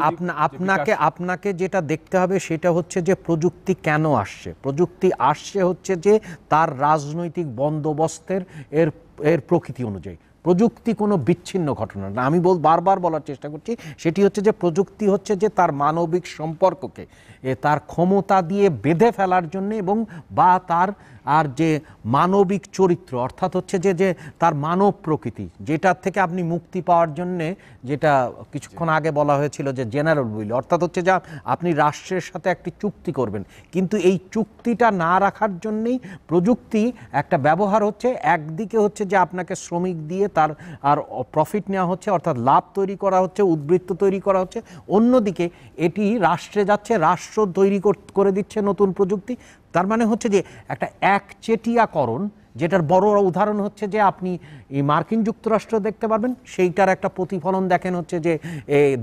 আপনাকে আপনাকে যেটা দেখতে হবে সেটা হচ্ছে যে প্রযুক্তি কেন আসছে প্রযুক্তি আসছে হচ্ছে যে তার রাজনৈতিক বন্দোবস্তের এর এর প্রকৃতি অনুযায়ী প্রযুক্তি কোনো বিচ্ছিন্ন ঘটনা না আমি বল বারবার বলার চেষ্টা করছি সেটি হচ্ছে যে প্রযুক্তি হচ্ছে যে তার মানবিক সম্পর্ককে তার ক্ষমতা দিয়ে বেঁধে ফেলার জন্য এবং বা তার আর যে মানবিক চরিত্র অর্থাৎ হচ্ছে যে যে তার মানব প্রকৃতি যেটার থেকে আপনি মুক্তি পাওয়ার জন্যে যেটা কিছুক্ষণ আগে বলা হয়েছিল যে জেনারেল উইল অর্থাৎ হচ্ছে যে আপনি রাষ্ট্রের সাথে একটি চুক্তি করবেন কিন্তু এই চুক্তিটা না রাখার জন্যেই প্রযুক্তি একটা ব্যবহার হচ্ছে একদিকে হচ্ছে যে আপনাকে শ্রমিক দিয়ে তার আর প্রফিট নেওয়া হচ্ছে অর্থাৎ লাভ তৈরি করা হচ্ছে উদ্বৃত্ত তৈরি করা হচ্ছে অন্যদিকে এটি রাষ্ট্রে যাচ্ছে রাষ্ট্র তৈরি করে দিচ্ছে নতুন প্রযুক্তি তার মানে হচ্ছে যে একটা একচেটিয়াকরণ যেটার বড় উদাহরণ হচ্ছে যে আপনি এই মার্কিন যুক্তরাষ্ট্র দেখতে পারবেন সেইটার একটা প্রতিফলন দেখেন হচ্ছে যে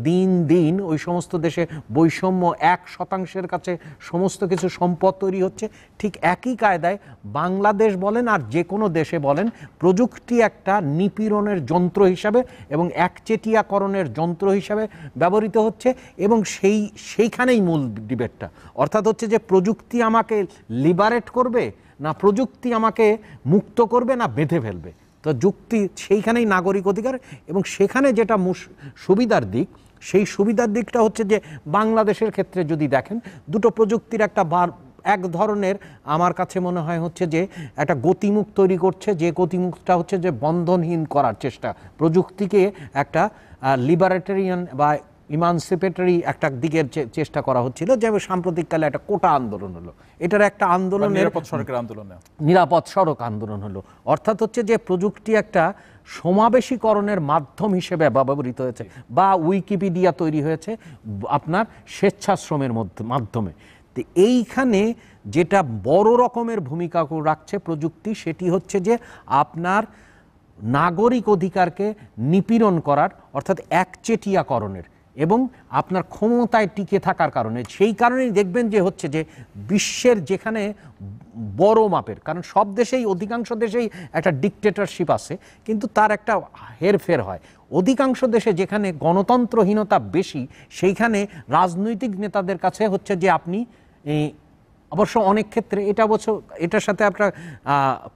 দিন দিন ওই সমস্ত দেশে বৈষম্য এক শতাংশের কাছে সমস্ত কিছু সম্পদ তৈরি হচ্ছে ঠিক একই কায়দায় বাংলাদেশ বলেন আর যে কোনো দেশে বলেন প্রযুক্তি একটা নিপীড়নের যন্ত্র হিসাবে এবং একচেটিয়াকরণের যন্ত্র হিসাবে ব্যবহৃত হচ্ছে এবং সেই সেইখানেই মূল ডিবেটটা অর্থাৎ হচ্ছে যে প্রযুক্তি আমাকে লিবারেট করবে না প্রযুক্তি আমাকে মুক্ত করবে না বেঁধে ফেলবে তো যুক্তি সেইখানেই নাগরিক অধিকার এবং সেখানে যেটা সুবিধার দিক সেই সুবিধার দিকটা হচ্ছে যে বাংলাদেশের ক্ষেত্রে যদি দেখেন দুটো প্রযুক্তির একটা বার এক ধরনের আমার কাছে মনে হয় হচ্ছে যে একটা গতিমুখ তৈরি করছে যে গতিমুখটা হচ্ছে যে বন্ধনহীন করার চেষ্টা প্রযুক্তিকে একটা লিবারেটেরিয়ান বা ইমানসিপেটারি একটা দিকের চেষ্টা করা হচ্ছিল যে সাম্প্রতিককালে একটা কোটা আন্দোলন হলো এটার একটা আন্দোলন নিরাপদ সড়কের আন্দোলন নিরাপদ সড়ক আন্দোলন হলো অর্থাৎ হচ্ছে যে প্রযুক্তি একটা সমাবেশীকরণের মাধ্যম হিসেবে ব্যবহৃত হয়েছে বা উইকিপিডিয়া তৈরি হয়েছে আপনার স্বেচ্ছাশ্রমের মধ্যে মাধ্যমে এইখানে যেটা বড় রকমের ভূমিকা রাখছে প্রযুক্তি সেটি হচ্ছে যে আপনার নাগরিক অধিকারকে নিপীড়ন করার অর্থাৎ একচেটিয়াকরণের এবং আপনার ক্ষমতায় টিকে থাকার কারণে সেই কারণেই দেখবেন যে হচ্ছে যে বিশ্বের যেখানে বড় মাপের কারণ সব দেশেই অধিকাংশ দেশেই একটা ডিকটেটারশিপ আছে কিন্তু তার একটা হেরফের হয় অধিকাংশ দেশে যেখানে গণতন্ত্রহীনতা বেশি সেইখানে রাজনৈতিক নেতাদের কাছে হচ্ছে যে আপনি অবশ্য অনেক ক্ষেত্রে এটা বছর এটার সাথে আপনার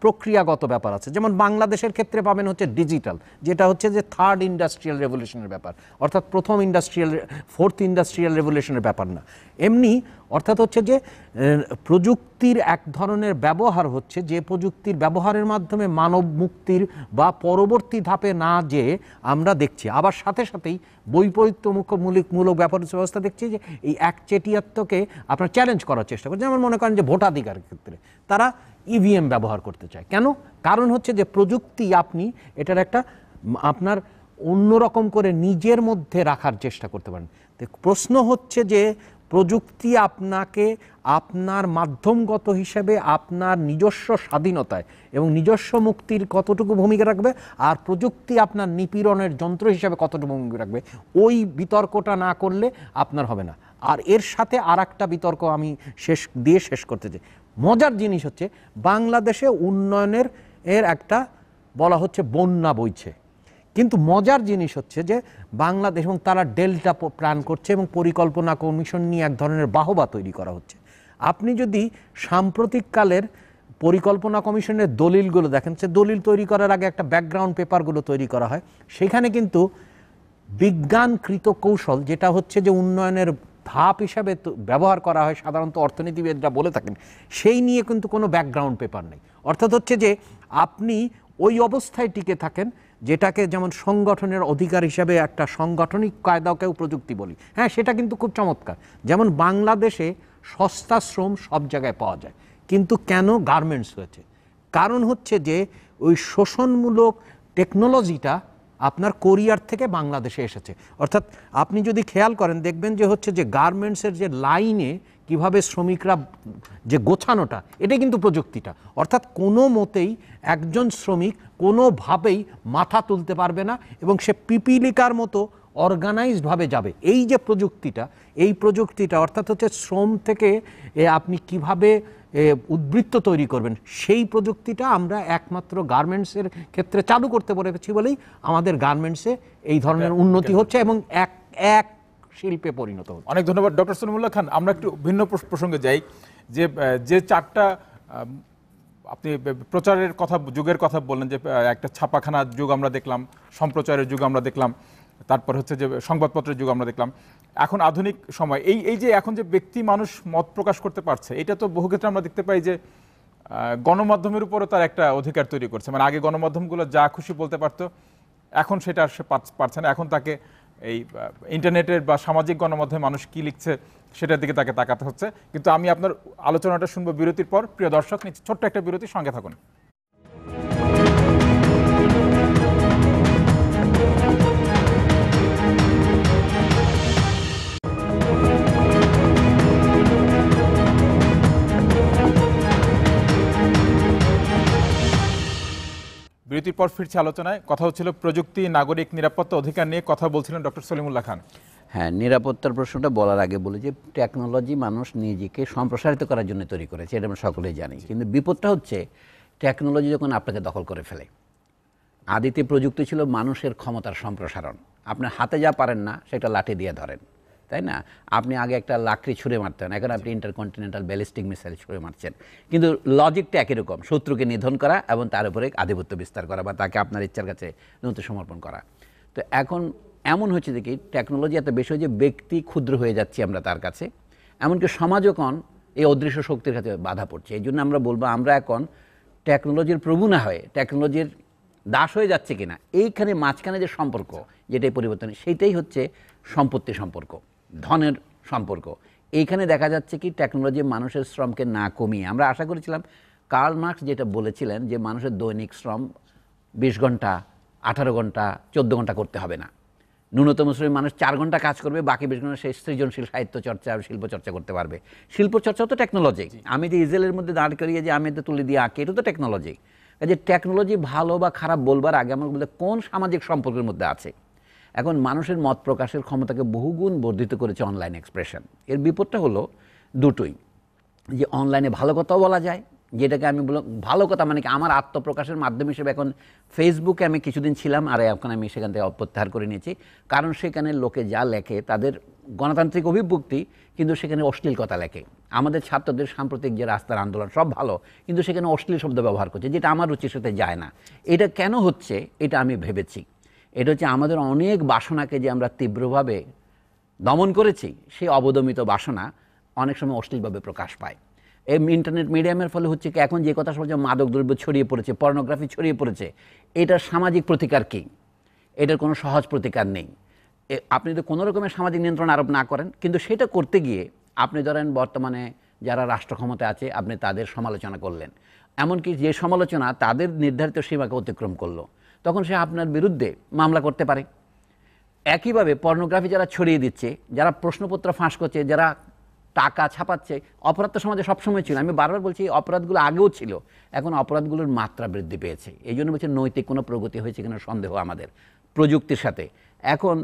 প্রক্রিয়াগত ব্যাপার আছে যেমন বাংলাদেশের ক্ষেত্রে পাবেন হচ্ছে ডিজিটাল যেটা হচ্ছে যে থার্ড ইন্ডাস্ট্রিয়াল রেভলিউশনের ব্যাপার অর্থাৎ প্রথম ইন্ডাস্ট্রিয়াল ফোর্থ ইন্ডাস্ট্রিয়াল রেভলিউশনের ব্যাপার না এমনি অর্থাৎ হচ্ছে যে প্রযুক্তি প্রযুক্তির এক ধরনের ব্যবহার হচ্ছে যে প্রযুক্তির ব্যবহারের মাধ্যমে মানব মুক্তির বা পরবর্তী ধাপে না যে আমরা দেখছি আবার সাথে সাথেই বৈপরীত্যমুখ মূলিক মূলক ব্যাপার ব্যবস্থা দেখছি যে এই এক চেটিয়াত্মকে আপনার চ্যালেঞ্জ করার চেষ্টা করছে যেমন মনে করেন যে ভোটাধিকার ক্ষেত্রে তারা ইভিএম e ব্যবহার করতে চায় কেন কারণ হচ্ছে যে প্রযুক্তি আপনি এটার একটা আপনার অন্যরকম করে নিজের মধ্যে রাখার চেষ্টা করতে পারেন প্রশ্ন হচ্ছে যে প্রযুক্তি আপনাকে আপনার মাধ্যমগত হিসেবে আপনার নিজস্ব স্বাধীনতায় এবং নিজস্ব মুক্তির কতটুকু ভূমিকা রাখবে আর প্রযুক্তি আপনার নিপীড়নের যন্ত্র হিসেবে কতটুকু ভূমিকা রাখবে ওই বিতর্কটা না করলে আপনার হবে না আর এর সাথে আর একটা বিতর্ক আমি শেষ দিয়ে শেষ করতে চাই মজার জিনিস হচ্ছে বাংলাদেশে উন্নয়নের এর একটা বলা হচ্ছে বন্যা বইছে কিন্তু মজার জিনিস হচ্ছে যে বাংলাদেশ এবং তারা ডেল্টা প্রাণ করছে এবং পরিকল্পনা কমিশন নিয়ে এক ধরনের বাহবা তৈরি করা হচ্ছে আপনি যদি সাম্প্রতিককালের পরিকল্পনা কমিশনের দলিলগুলো দেখেন সে দলিল তৈরি করার আগে একটা ব্যাকগ্রাউন্ড পেপারগুলো তৈরি করা হয় সেখানে কিন্তু বিজ্ঞানকৃত কৌশল যেটা হচ্ছে যে উন্নয়নের ধাপ হিসাবে ব্যবহার করা হয় সাধারণত অর্থনীতিবিদরা বলে থাকেন সেই নিয়ে কিন্তু কোনো ব্যাকগ্রাউন্ড পেপার নেই অর্থাৎ হচ্ছে যে আপনি ওই অবস্থায় টিকে থাকেন যেটাকে যেমন সংগঠনের অধিকার হিসাবে একটা সাংগঠনিক কায়দাকেও প্রযুক্তি বলি হ্যাঁ সেটা কিন্তু খুব চমৎকার যেমন বাংলাদেশে সস্তা শ্রম সব জায়গায় পাওয়া যায় কিন্তু কেন গার্মেন্টস হয়েছে কারণ হচ্ছে যে ওই শোষণমূলক টেকনোলজিটা আপনার কোরিয়ার থেকে বাংলাদেশে এসেছে অর্থাৎ আপনি যদি খেয়াল করেন দেখবেন যে হচ্ছে যে গার্মেন্টসের যে লাইনে কিভাবে শ্রমিকরা যে গোছানোটা এটাই কিন্তু প্রযুক্তিটা অর্থাৎ কোনো মতেই একজন শ্রমিক কোনোভাবেই মাথা তুলতে পারবে না এবং সে পিপিলিকার মতো অর্গানাইজডভাবে যাবে এই যে প্রযুক্তিটা এই প্রযুক্তিটা অর্থাৎ হচ্ছে শ্রম থেকে আপনি কিভাবে উদ্বৃত্ত তৈরি করবেন সেই প্রযুক্তিটা আমরা একমাত্র গার্মেন্টসের ক্ষেত্রে চালু করতে পেরেছি বলেই আমাদের গার্মেন্টসে এই ধরনের উন্নতি হচ্ছে এবং এক এক শিল্পে পরিণত হচ্ছে অনেক ধন্যবাদ ডক্টর সলিমুল্লাহ খান আমরা একটু ভিন্ন প্রসঙ্গে যাই যে যে চারটা আপনি প্রচারের কথা যুগের কথা বললেন যে একটা ছাপাখানার যুগ আমরা দেখলাম সম্প্রচারের যুগ আমরা দেখলাম তারপর হচ্ছে যে সংবাদপত্রের যুগ আমরা দেখলাম এখন আধুনিক সময় এই এই যে এখন যে ব্যক্তি মানুষ মত প্রকাশ করতে পারছে এটা তো বহু ক্ষেত্রে আমরা দেখতে পাই যে গণমাধ্যমের উপরও তার একটা অধিকার তৈরি করছে মানে আগে গণমাধ্যমগুলো যা খুশি বলতে পারতো এখন সেটা সে পারছে না এখন তাকে এই ইন্টারনেটের বা সামাজিক গণমাধ্যমে মানুষ কি লিখছে সেটার দিকে তাকে তাকাতে হচ্ছে কিন্তু আমি আপনার আলোচনাটা শুনবো বিরতির পর প্রিয় দর্শক নিচ্ছে ছোট্ট একটা বিরতি সঙ্গে থাকুন বিরতির পর ফিরছে আলোচনায় কথা হচ্ছিল প্রযুক্তি নাগরিক নিরাপত্তা অধিকার নিয়ে কথা বলছিলেন ডক্টর সলিমুল্লাহ খান হ্যাঁ নিরাপত্তার প্রশ্নটা বলার আগে বলে যে টেকনোলজি মানুষ নিজেকে সম্প্রসারিত করার জন্য তৈরি করেছে এটা আমরা সকলেই জানি কিন্তু বিপদটা হচ্ছে টেকনোলজি যখন আপনাকে দখল করে ফেলে আদিতে প্রযুক্তি ছিল মানুষের ক্ষমতার সম্প্রসারণ আপনার হাতে যা পারেন না সেটা লাঠি দিয়ে ধরেন তাই না আপনি আগে একটা লাকড়ি ছুঁড়ে মারতেন এখন আপনি ইন্টারকন্টিনেন্টাল ব্যালিস্টিক মিসাইল ছুঁড়ে মারছেন কিন্তু লজিকটা একই রকম শত্রুকে নিধন করা এবং তার উপরে আধিপত্য বিস্তার করা বা তাকে আপনার ইচ্ছার কাছে নত সমর্পণ করা তো এখন এমন হচ্ছে যে কি টেকনোলজি এত বেশি যে ব্যক্তি ক্ষুদ্র হয়ে যাচ্ছি আমরা তার কাছে এমনকি সমাজও এখন এই অদৃশ্য শক্তির কাছে বাধা পড়ছে এই জন্য আমরা বলবো আমরা এখন টেকনোলজির প্রভু না হয়ে টেকনোলজির দাস হয়ে যাচ্ছে কিনা এইখানে মাঝখানে যে সম্পর্ক যেটাই পরিবর্তন সেইটাই হচ্ছে সম্পত্তি সম্পর্ক ধনের সম্পর্ক এইখানে দেখা যাচ্ছে কি টেকনোলজি মানুষের শ্রমকে না কমিয়ে আমরা আশা করেছিলাম কার্ল মার্কস যেটা বলেছিলেন যে মানুষের দৈনিক শ্রম বিশ ঘন্টা আঠারো ঘন্টা চোদ্দো ঘন্টা করতে হবে না ন্যূনতম শ্রমিক মানুষ চার ঘন্টা কাজ করবে বাকি বেশ ঘন্টা সে সৃজনশীল সাহিত্যচর্চা শিল্পচর্চা করতে পারবে শিল্পচর্চাও তো টেকনোলজি আমি যে ইজেলের মধ্যে দাঁড় করিয়ে যে আমি তো তুলে দিয়ে আঁকি এটা তো টেকনোলজি যে টেকনোলজি ভালো বা খারাপ বলবার আগে আমার বলতে কোন সামাজিক সম্পর্কের মধ্যে আছে এখন মানুষের মত প্রকাশের ক্ষমতাকে বহুগুণ বর্ধিত করেছে অনলাইন এক্সপ্রেশন এর বিপদটা হলো দুটোই যে অনলাইনে ভালো কথাও বলা যায় যেটাকে আমি বল ভালো কথা মানে কি আমার আত্মপ্রকাশের মাধ্যম হিসেবে এখন ফেসবুকে আমি কিছুদিন ছিলাম আর এখন আমি সেখান থেকে অপ্রত্যাহার করে নিয়েছি কারণ সেখানে লোকে যা লেখে তাদের গণতান্ত্রিক অভিভুক্তি কিন্তু সেখানে অশ্লীল কথা লেখে আমাদের ছাত্রদের সাম্প্রতিক যে রাস্তার আন্দোলন সব ভালো কিন্তু সেখানে অশ্লীল শব্দ ব্যবহার করছে যেটা আমার রুচির সাথে যায় না এটা কেন হচ্ছে এটা আমি ভেবেছি এটা হচ্ছে আমাদের অনেক বাসনাকে যে আমরা তীব্রভাবে দমন করেছি সেই অবদমিত বাসনা অনেক সময় অশ্লীলভাবে প্রকাশ পায় এই ইন্টারনেট মিডিয়ামের ফলে হচ্ছে কি এখন যে কথা সমাজে মাদক দ্রব্য ছড়িয়ে পড়েছে পর্নোগ্রাফি ছড়িয়ে পড়েছে এটার সামাজিক প্রতিকার কী এটার কোনো সহজ প্রতিকার নেই আপনি তো কোনো রকমের সামাজিক নিয়ন্ত্রণ আরোপ না করেন কিন্তু সেটা করতে গিয়ে আপনি ধরেন বর্তমানে যারা রাষ্ট্র ক্ষমতা আছে আপনি তাদের সমালোচনা করলেন এমনকি যে সমালোচনা তাদের নির্ধারিত সীমাকে অতিক্রম করলো তখন সে আপনার বিরুদ্ধে মামলা করতে পারে একইভাবে পর্নোগ্রাফি যারা ছড়িয়ে দিচ্ছে যারা প্রশ্নপত্র ফাঁস করছে যারা টাকা ছাপাচ্ছে অপরাধ তো সমাজে সবসময় ছিল আমি বারবার বলছি অপরাধগুলো আগেও ছিল এখন অপরাধগুলোর মাত্রা বৃদ্ধি পেয়েছে এই জন্য বলছি নৈতিক কোনো প্রগতি হয়েছে কিনা সন্দেহ আমাদের প্রযুক্তির সাথে এখন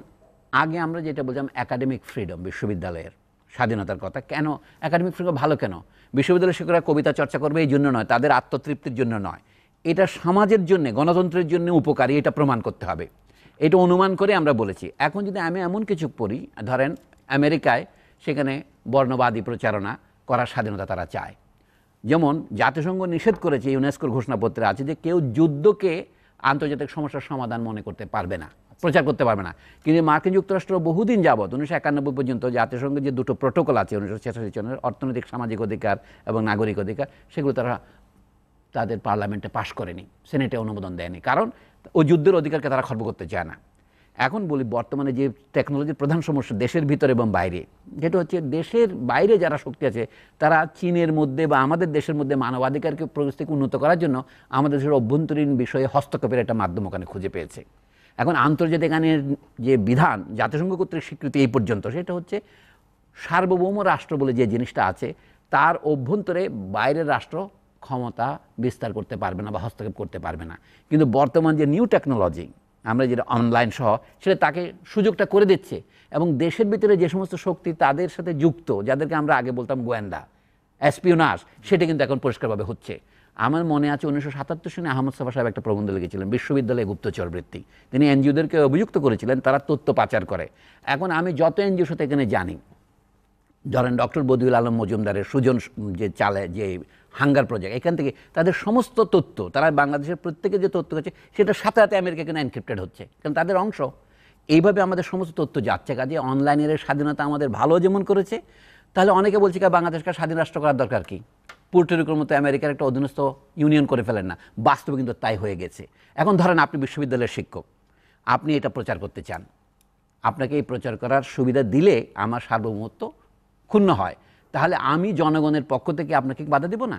আগে আমরা যেটা বললাম একাডেমিক ফ্রিডম বিশ্ববিদ্যালয়ের স্বাধীনতার কথা কেন একাডেমিক ফ্রিডম ভালো কেন বিশ্ববিদ্যালয়ের শিক্ষকরা কবিতা চর্চা করবে এই জন্য নয় তাদের আত্মতৃপ্তির জন্য নয় এটা সমাজের জন্য গণতন্ত্রের জন্য উপকারী এটা প্রমাণ করতে হবে এটা অনুমান করে আমরা বলেছি এখন যদি আমি এমন কিছু পড়ি ধরেন আমেরিকায় সেখানে বর্ণবাদী প্রচারণা করার স্বাধীনতা তারা চায় যেমন জাতিসংঘ নিষেধ করেছে ইউনেস্কোর ঘোষণাপত্রে আছে যে কেউ যুদ্ধকে আন্তর্জাতিক সমস্যার সমাধান মনে করতে পারবে না প্রচার করতে পারবে না কিন্তু মার্কিন যুক্তরাষ্ট্র বহুদিন যাবৎ উনিশশো একানব্বই পর্যন্ত জাতিসংঘের যে দুটো প্রোটোকল আছে উনিশশো ছেষট্টি সনের অর্থনৈতিক সামাজিক অধিকার এবং নাগরিক অধিকার সেগুলো তারা তাদের পার্লামেন্টে পাশ করেনি সেনেটে অনুমোদন দেয়নি কারণ ও যুদ্ধের অধিকারকে তারা খর্ব করতে চায় না এখন বলি বর্তমানে যে টেকনোলজির প্রধান সমস্যা দেশের ভিতরে এবং বাইরে যেটা হচ্ছে দেশের বাইরে যারা শক্তি আছে তারা চীনের মধ্যে বা আমাদের দেশের মধ্যে মানবাধিকারকে পরিস্থিতিকে উন্নত করার জন্য আমাদের দেশের অভ্যন্তরীণ বিষয়ে হস্তক্ষেপের একটা মাধ্যম ওখানে খুঁজে পেয়েছে এখন আন্তর্জাতিক আইনের যে বিধান জাতিসংঘ কর্তৃক স্বীকৃতি এই পর্যন্ত সেটা হচ্ছে সার্বভৌম রাষ্ট্র বলে যে জিনিসটা আছে তার অভ্যন্তরে বাইরের রাষ্ট্র ক্ষমতা বিস্তার করতে পারবে না বা হস্তক্ষেপ করতে পারবে না কিন্তু বর্তমান যে নিউ টেকনোলজি আমরা যেটা অনলাইন সহ সেটা তাকে সুযোগটা করে দিচ্ছে এবং দেশের ভিতরে যে সমস্ত শক্তি তাদের সাথে যুক্ত যাদেরকে আমরা আগে বলতাম গোয়েন্দা অ্যাসপিওনাস সেটা কিন্তু এখন পরিষ্কারভাবে হচ্ছে আমার মনে আছে উনিশশো সাতাত্তর সনে আহমদ সাফা সাহেব একটা প্রবন্ধ লিখেছিলেন বিশ্ববিদ্যালয়ে গুপ্তচর বৃত্তি তিনি এনজিওদেরকে অভিযুক্ত করেছিলেন তারা তথ্য পাচার করে এখন আমি যত এনজিওর সাথে এখানে জানি ধরেন ডক্টর বদিউল আলম মজুমদারের সুজন যে চালে যে হাঙ্গার প্রজেক্ট এখান থেকে তাদের সমস্ত তথ্য তারা বাংলাদেশের প্রত্যেকের যে তথ্য হচ্ছে সেটা সাথে সাথে আমেরিকা কেন এনক্রিপ্টেড হচ্ছে কারণ তাদের অংশ এইভাবে আমাদের সমস্ত তথ্য যাচ্ছে কাজে অনলাইনের স্বাধীনতা আমাদের ভালো যেমন করেছে তাহলে অনেকে বলছে কা বাংলাদেশকে স্বাধীন রাষ্ট্র করার দরকার কি পোর্টোরিকোর মতো আমেরিকার একটা অধীনস্থ ইউনিয়ন করে ফেলেন না বাস্তবে কিন্তু তাই হয়ে গেছে এখন ধরেন আপনি বিশ্ববিদ্যালয়ের শিক্ষক আপনি এটা প্রচার করতে চান আপনাকে এই প্রচার করার সুবিধা দিলে আমার সার্বভৌমত্ব ক্ষুণ্ণ হয় তাহলে আমি জনগণের পক্ষ থেকে আপনাকে বাধা দেব না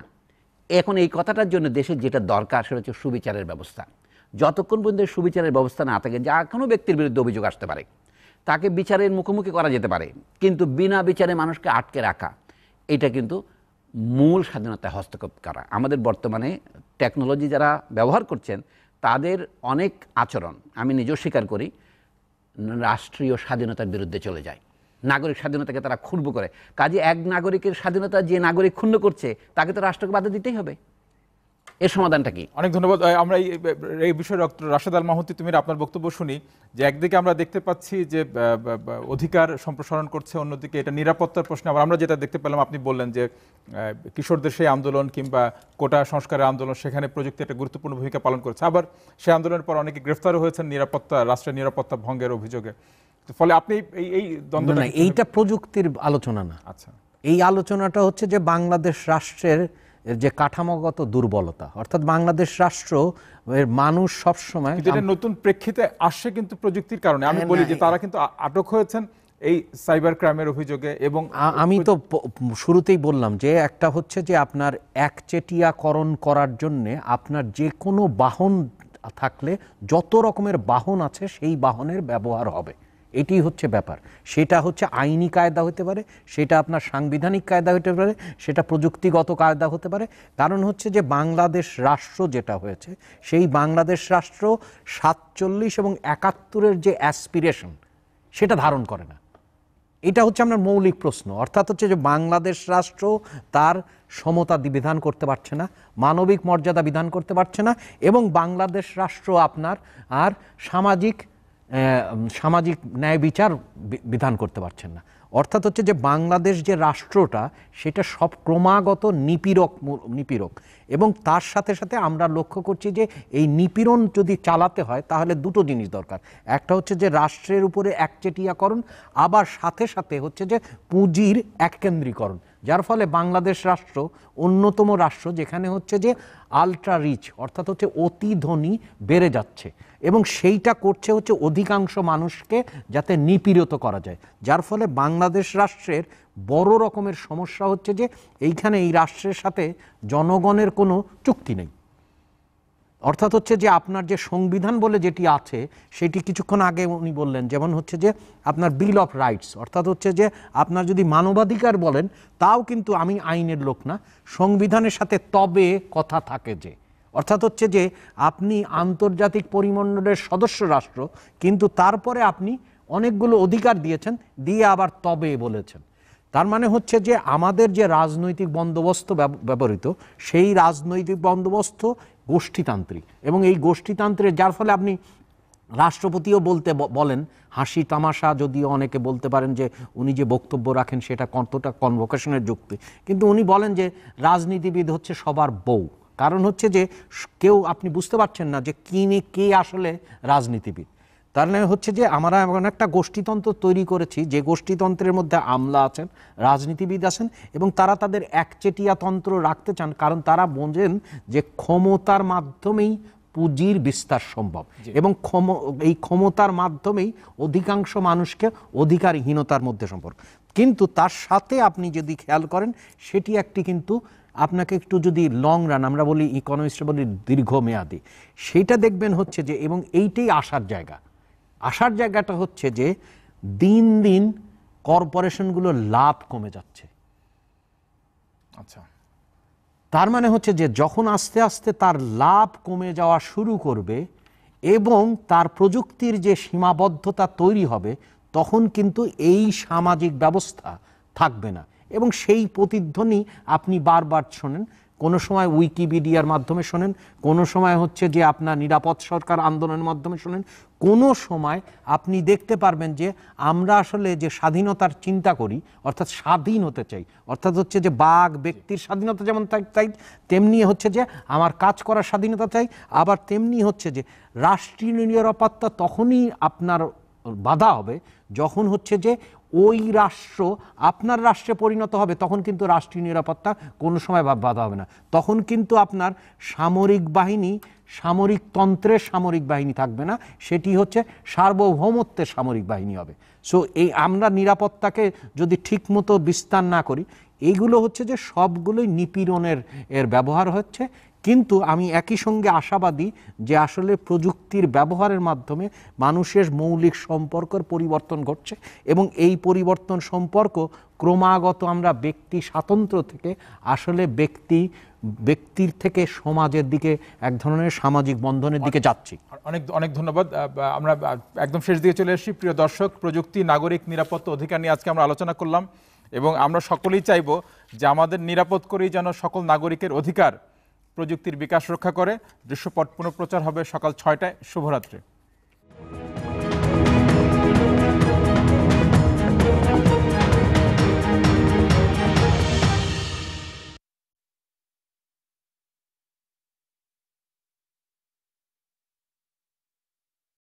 এখন এই কথাটার জন্য দেশের যেটা দরকার সেটা হচ্ছে সুবিচারের ব্যবস্থা যতক্ষণ পর্যন্ত সুবিচারের ব্যবস্থা না থাকে যা কোনো ব্যক্তির বিরুদ্ধে অভিযোগ আসতে পারে তাকে বিচারের মুখোমুখি করা যেতে পারে কিন্তু বিনা বিচারে মানুষকে আটকে রাখা এটা কিন্তু মূল স্বাধীনতায় হস্তক্ষেপ করা আমাদের বর্তমানে টেকনোলজি যারা ব্যবহার করছেন তাদের অনেক আচরণ আমি নিজেও স্বীকার করি রাষ্ট্রীয় স্বাধীনতার বিরুদ্ধে চলে যায় নাগরিক স্বাধীনতাকে তারা ক্ষুণ্ণ করে কাজে এক নাগরিকের স্বাধীনতা যে নাগরিক ক্ষুণ্ণ করছে তাকে তো রাষ্ট্রকে বাধা দিতেই হবে এর সমাধানটা কি অনেক ধন্যবাদ আমরা এই বিষয়ে রাশেদ আল মাহতি তুমি আপনার বক্তব্য শুনি যে একদিকে আমরা দেখতে পাচ্ছি যে অধিকার সম্প্রসারণ করছে অন্যদিকে এটা নিরাপত্তার প্রশ্নে আবার আমরা যেটা দেখতে পেলাম আপনি বললেন যে কিশোরদের সেই আন্দোলন কিংবা কোটা সংস্কারের আন্দোলন সেখানে প্রযুক্তি একটা গুরুত্বপূর্ণ ভূমিকা পালন করেছে আবার সেই আন্দোলনের পর অনেকে গ্রেফতারও হয়েছেন নিরাপত্তা রাষ্ট্রের নিরাপত্তা ভঙ্গের অভিযোগে ফলে আপনি এই এই দ্বন্দ্ব না এইটা প্রযুক্তির আলোচনা না আচ্ছা এই আলোচনাটা হচ্ছে যে বাংলাদেশ রাষ্ট্রের যে কাঠামোগত দুর্বলতা অর্থাৎ বাংলাদেশ রাষ্ট্র এর মানুষ সবসময় যেটা নতুন প্রেক্ষিতে আসে কিন্তু প্রযুক্তির কারণে আমি হ্যাঁ, বলি যে তারা কিন্তু আটক হয়েছেন এই সাইবার ক্রাইমের অভিযোগে এবং আমি তো শুরুতেই বললাম যে একটা হচ্ছে যে আপনার একচেটিয়াকরণ করার জন্য আপনার যে কোনো বাহন থাকলে যত রকমের বাহন আছে সেই বাহনের ব্যবহার হবে এটি হচ্ছে ব্যাপার সেটা হচ্ছে আইনি কায়দা হতে পারে সেটা আপনার সাংবিধানিক কায়দা হতে পারে সেটা প্রযুক্তিগত কায়দা হতে পারে কারণ হচ্ছে যে বাংলাদেশ রাষ্ট্র যেটা হয়েছে সেই বাংলাদেশ রাষ্ট্র সাতচল্লিশ এবং একাত্তরের যে অ্যাসপিরেশন সেটা ধারণ করে না এটা হচ্ছে আপনার মৌলিক প্রশ্ন অর্থাৎ হচ্ছে যে বাংলাদেশ রাষ্ট্র তার সমতা বিধান করতে পারছে না মানবিক মর্যাদা বিধান করতে পারছে না এবং বাংলাদেশ রাষ্ট্র আপনার আর সামাজিক সামাজিক ন্যায় বিচার বিধান করতে পারছেন না অর্থাৎ হচ্ছে যে বাংলাদেশ যে রাষ্ট্রটা সেটা সব ক্রমাগত নিপীড়ক নিপীড়ক এবং তার সাথে সাথে আমরা লক্ষ্য করছি যে এই নিপীড়ন যদি চালাতে হয় তাহলে দুটো জিনিস দরকার একটা হচ্ছে যে রাষ্ট্রের উপরে একচেটিয়াকরণ আবার সাথে সাথে হচ্ছে যে পুঁজির এককেন্দ্রীকরণ যার ফলে বাংলাদেশ রাষ্ট্র অন্যতম রাষ্ট্র যেখানে হচ্ছে যে আলট্রা রিচ অর্থাৎ হচ্ছে অতি ধনী বেড়ে যাচ্ছে এবং সেইটা করছে হচ্ছে অধিকাংশ মানুষকে যাতে নিপীড়িত করা যায় যার ফলে বাংলাদেশ রাষ্ট্রের বড় রকমের সমস্যা হচ্ছে যে এইখানে এই রাষ্ট্রের সাথে জনগণের কোনো চুক্তি নেই অর্থাৎ হচ্ছে যে আপনার যে সংবিধান বলে যেটি আছে সেটি কিছুক্ষণ আগে উনি বললেন যেমন হচ্ছে যে আপনার বিল অফ রাইটস অর্থাৎ হচ্ছে যে আপনার যদি মানবাধিকার বলেন তাও কিন্তু আমি আইনের লোক না সংবিধানের সাথে তবে কথা থাকে যে অর্থাৎ হচ্ছে যে আপনি আন্তর্জাতিক পরিমণ্ডলের সদস্য রাষ্ট্র কিন্তু তারপরে আপনি অনেকগুলো অধিকার দিয়েছেন দিয়ে আবার তবে বলেছেন তার মানে হচ্ছে যে আমাদের যে রাজনৈতিক বন্দোবস্ত ব্যবহৃত সেই রাজনৈতিক বন্দোবস্ত গোষ্ঠীতান্ত্রিক এবং এই গোষ্ঠীতান্ত্রের যার ফলে আপনি রাষ্ট্রপতিও বলতে বলেন হাসি তামাশা যদিও অনেকে বলতে পারেন যে উনি যে বক্তব্য রাখেন সেটা কতটা কনভোকেশনের যুক্তি কিন্তু উনি বলেন যে রাজনীতিবিদ হচ্ছে সবার বউ কারণ হচ্ছে যে কেউ আপনি বুঝতে পারছেন না যে কিনে কে আসলে রাজনীতিবিদ তাহলে মানে হচ্ছে যে আমরা এমন একটা গোষ্ঠীতন্ত্র তৈরি করেছি যে গোষ্ঠীতন্ত্রের মধ্যে আমলা আছেন রাজনীতিবিদ আছেন এবং তারা তাদের একচেটিয়া তন্ত্র রাখতে চান কারণ তারা বোঝেন যে ক্ষমতার মাধ্যমেই পুঁজির বিস্তার সম্ভব এবং ক্ষম এই ক্ষমতার মাধ্যমেই অধিকাংশ মানুষকে অধিকারহীনতার মধ্যে সম্পর্ক কিন্তু তার সাথে আপনি যদি খেয়াল করেন সেটি একটি কিন্তু আপনাকে একটু যদি লং রান আমরা বলি ইকোনমিস্ট বলি দীর্ঘমেয়াদী সেটা দেখবেন হচ্ছে যে এবং এইটাই আসার জায়গা আসার জায়গাটা হচ্ছে যে দিন দিন কর্পোরেশনগুলোর লাভ কমে যাচ্ছে আচ্ছা তার মানে হচ্ছে যে যখন আস্তে আস্তে তার লাভ কমে যাওয়া শুরু করবে এবং তার প্রযুক্তির যে সীমাবদ্ধতা তৈরি হবে তখন কিন্তু এই সামাজিক ব্যবস্থা থাকবে না এবং সেই প্রতিধ্বনি আপনি বারবার শোনেন কোনো সময় উইকিপিডিয়ার মাধ্যমে শোনেন কোনো সময় হচ্ছে যে আপনার নিরাপদ সরকার আন্দোলনের মাধ্যমে শোনেন কোনো সময় আপনি দেখতে পারবেন যে আমরা আসলে যে স্বাধীনতার চিন্তা করি অর্থাৎ স্বাধীন হতে চাই অর্থাৎ হচ্ছে যে বাঘ ব্যক্তির স্বাধীনতা যেমন তাই তেমনি হচ্ছে যে আমার কাজ করার স্বাধীনতা চাই আবার তেমনি হচ্ছে যে রাষ্ট্রীয় নিরাপত্তা তখনই আপনার বাধা হবে যখন হচ্ছে যে ওই রাষ্ট্র আপনার রাষ্ট্রে পরিণত হবে তখন কিন্তু রাষ্ট্রীয় নিরাপত্তা কোনো সময় বাধা হবে না তখন কিন্তু আপনার সামরিক বাহিনী সামরিক তন্ত্রের সামরিক বাহিনী থাকবে না সেটি হচ্ছে সার্বভৌমত্বের সামরিক বাহিনী হবে সো এই আমরা নিরাপত্তাকে যদি ঠিকমতো বিস্তার না করি এইগুলো হচ্ছে যে সবগুলোই নিপীড়নের এর ব্যবহার হচ্ছে কিন্তু আমি একই সঙ্গে আশাবাদী যে আসলে প্রযুক্তির ব্যবহারের মাধ্যমে মানুষের মৌলিক সম্পর্কের পরিবর্তন ঘটছে এবং এই পরিবর্তন সম্পর্ক ক্রমাগত আমরা ব্যক্তি স্বাতন্ত্র থেকে আসলে ব্যক্তি ব্যক্তির থেকে সমাজের দিকে এক ধরনের সামাজিক বন্ধনের দিকে যাচ্ছি অনেক অনেক ধন্যবাদ আমরা একদম শেষ দিকে চলে এসেছি প্রিয় দর্শক প্রযুক্তি নাগরিক নিরাপত্তা অধিকার নিয়ে আজকে আমরা আলোচনা করলাম এবং আমরা সকলেই চাইব যে আমাদের নিরাপদ করেই যেন সকল নাগরিকের অধিকার প্রযুক্তির বিকাশ রক্ষা করে দৃশ্যপট পুনঃপ্রচার হবে সকাল ছয়টায় শুভরাত্রি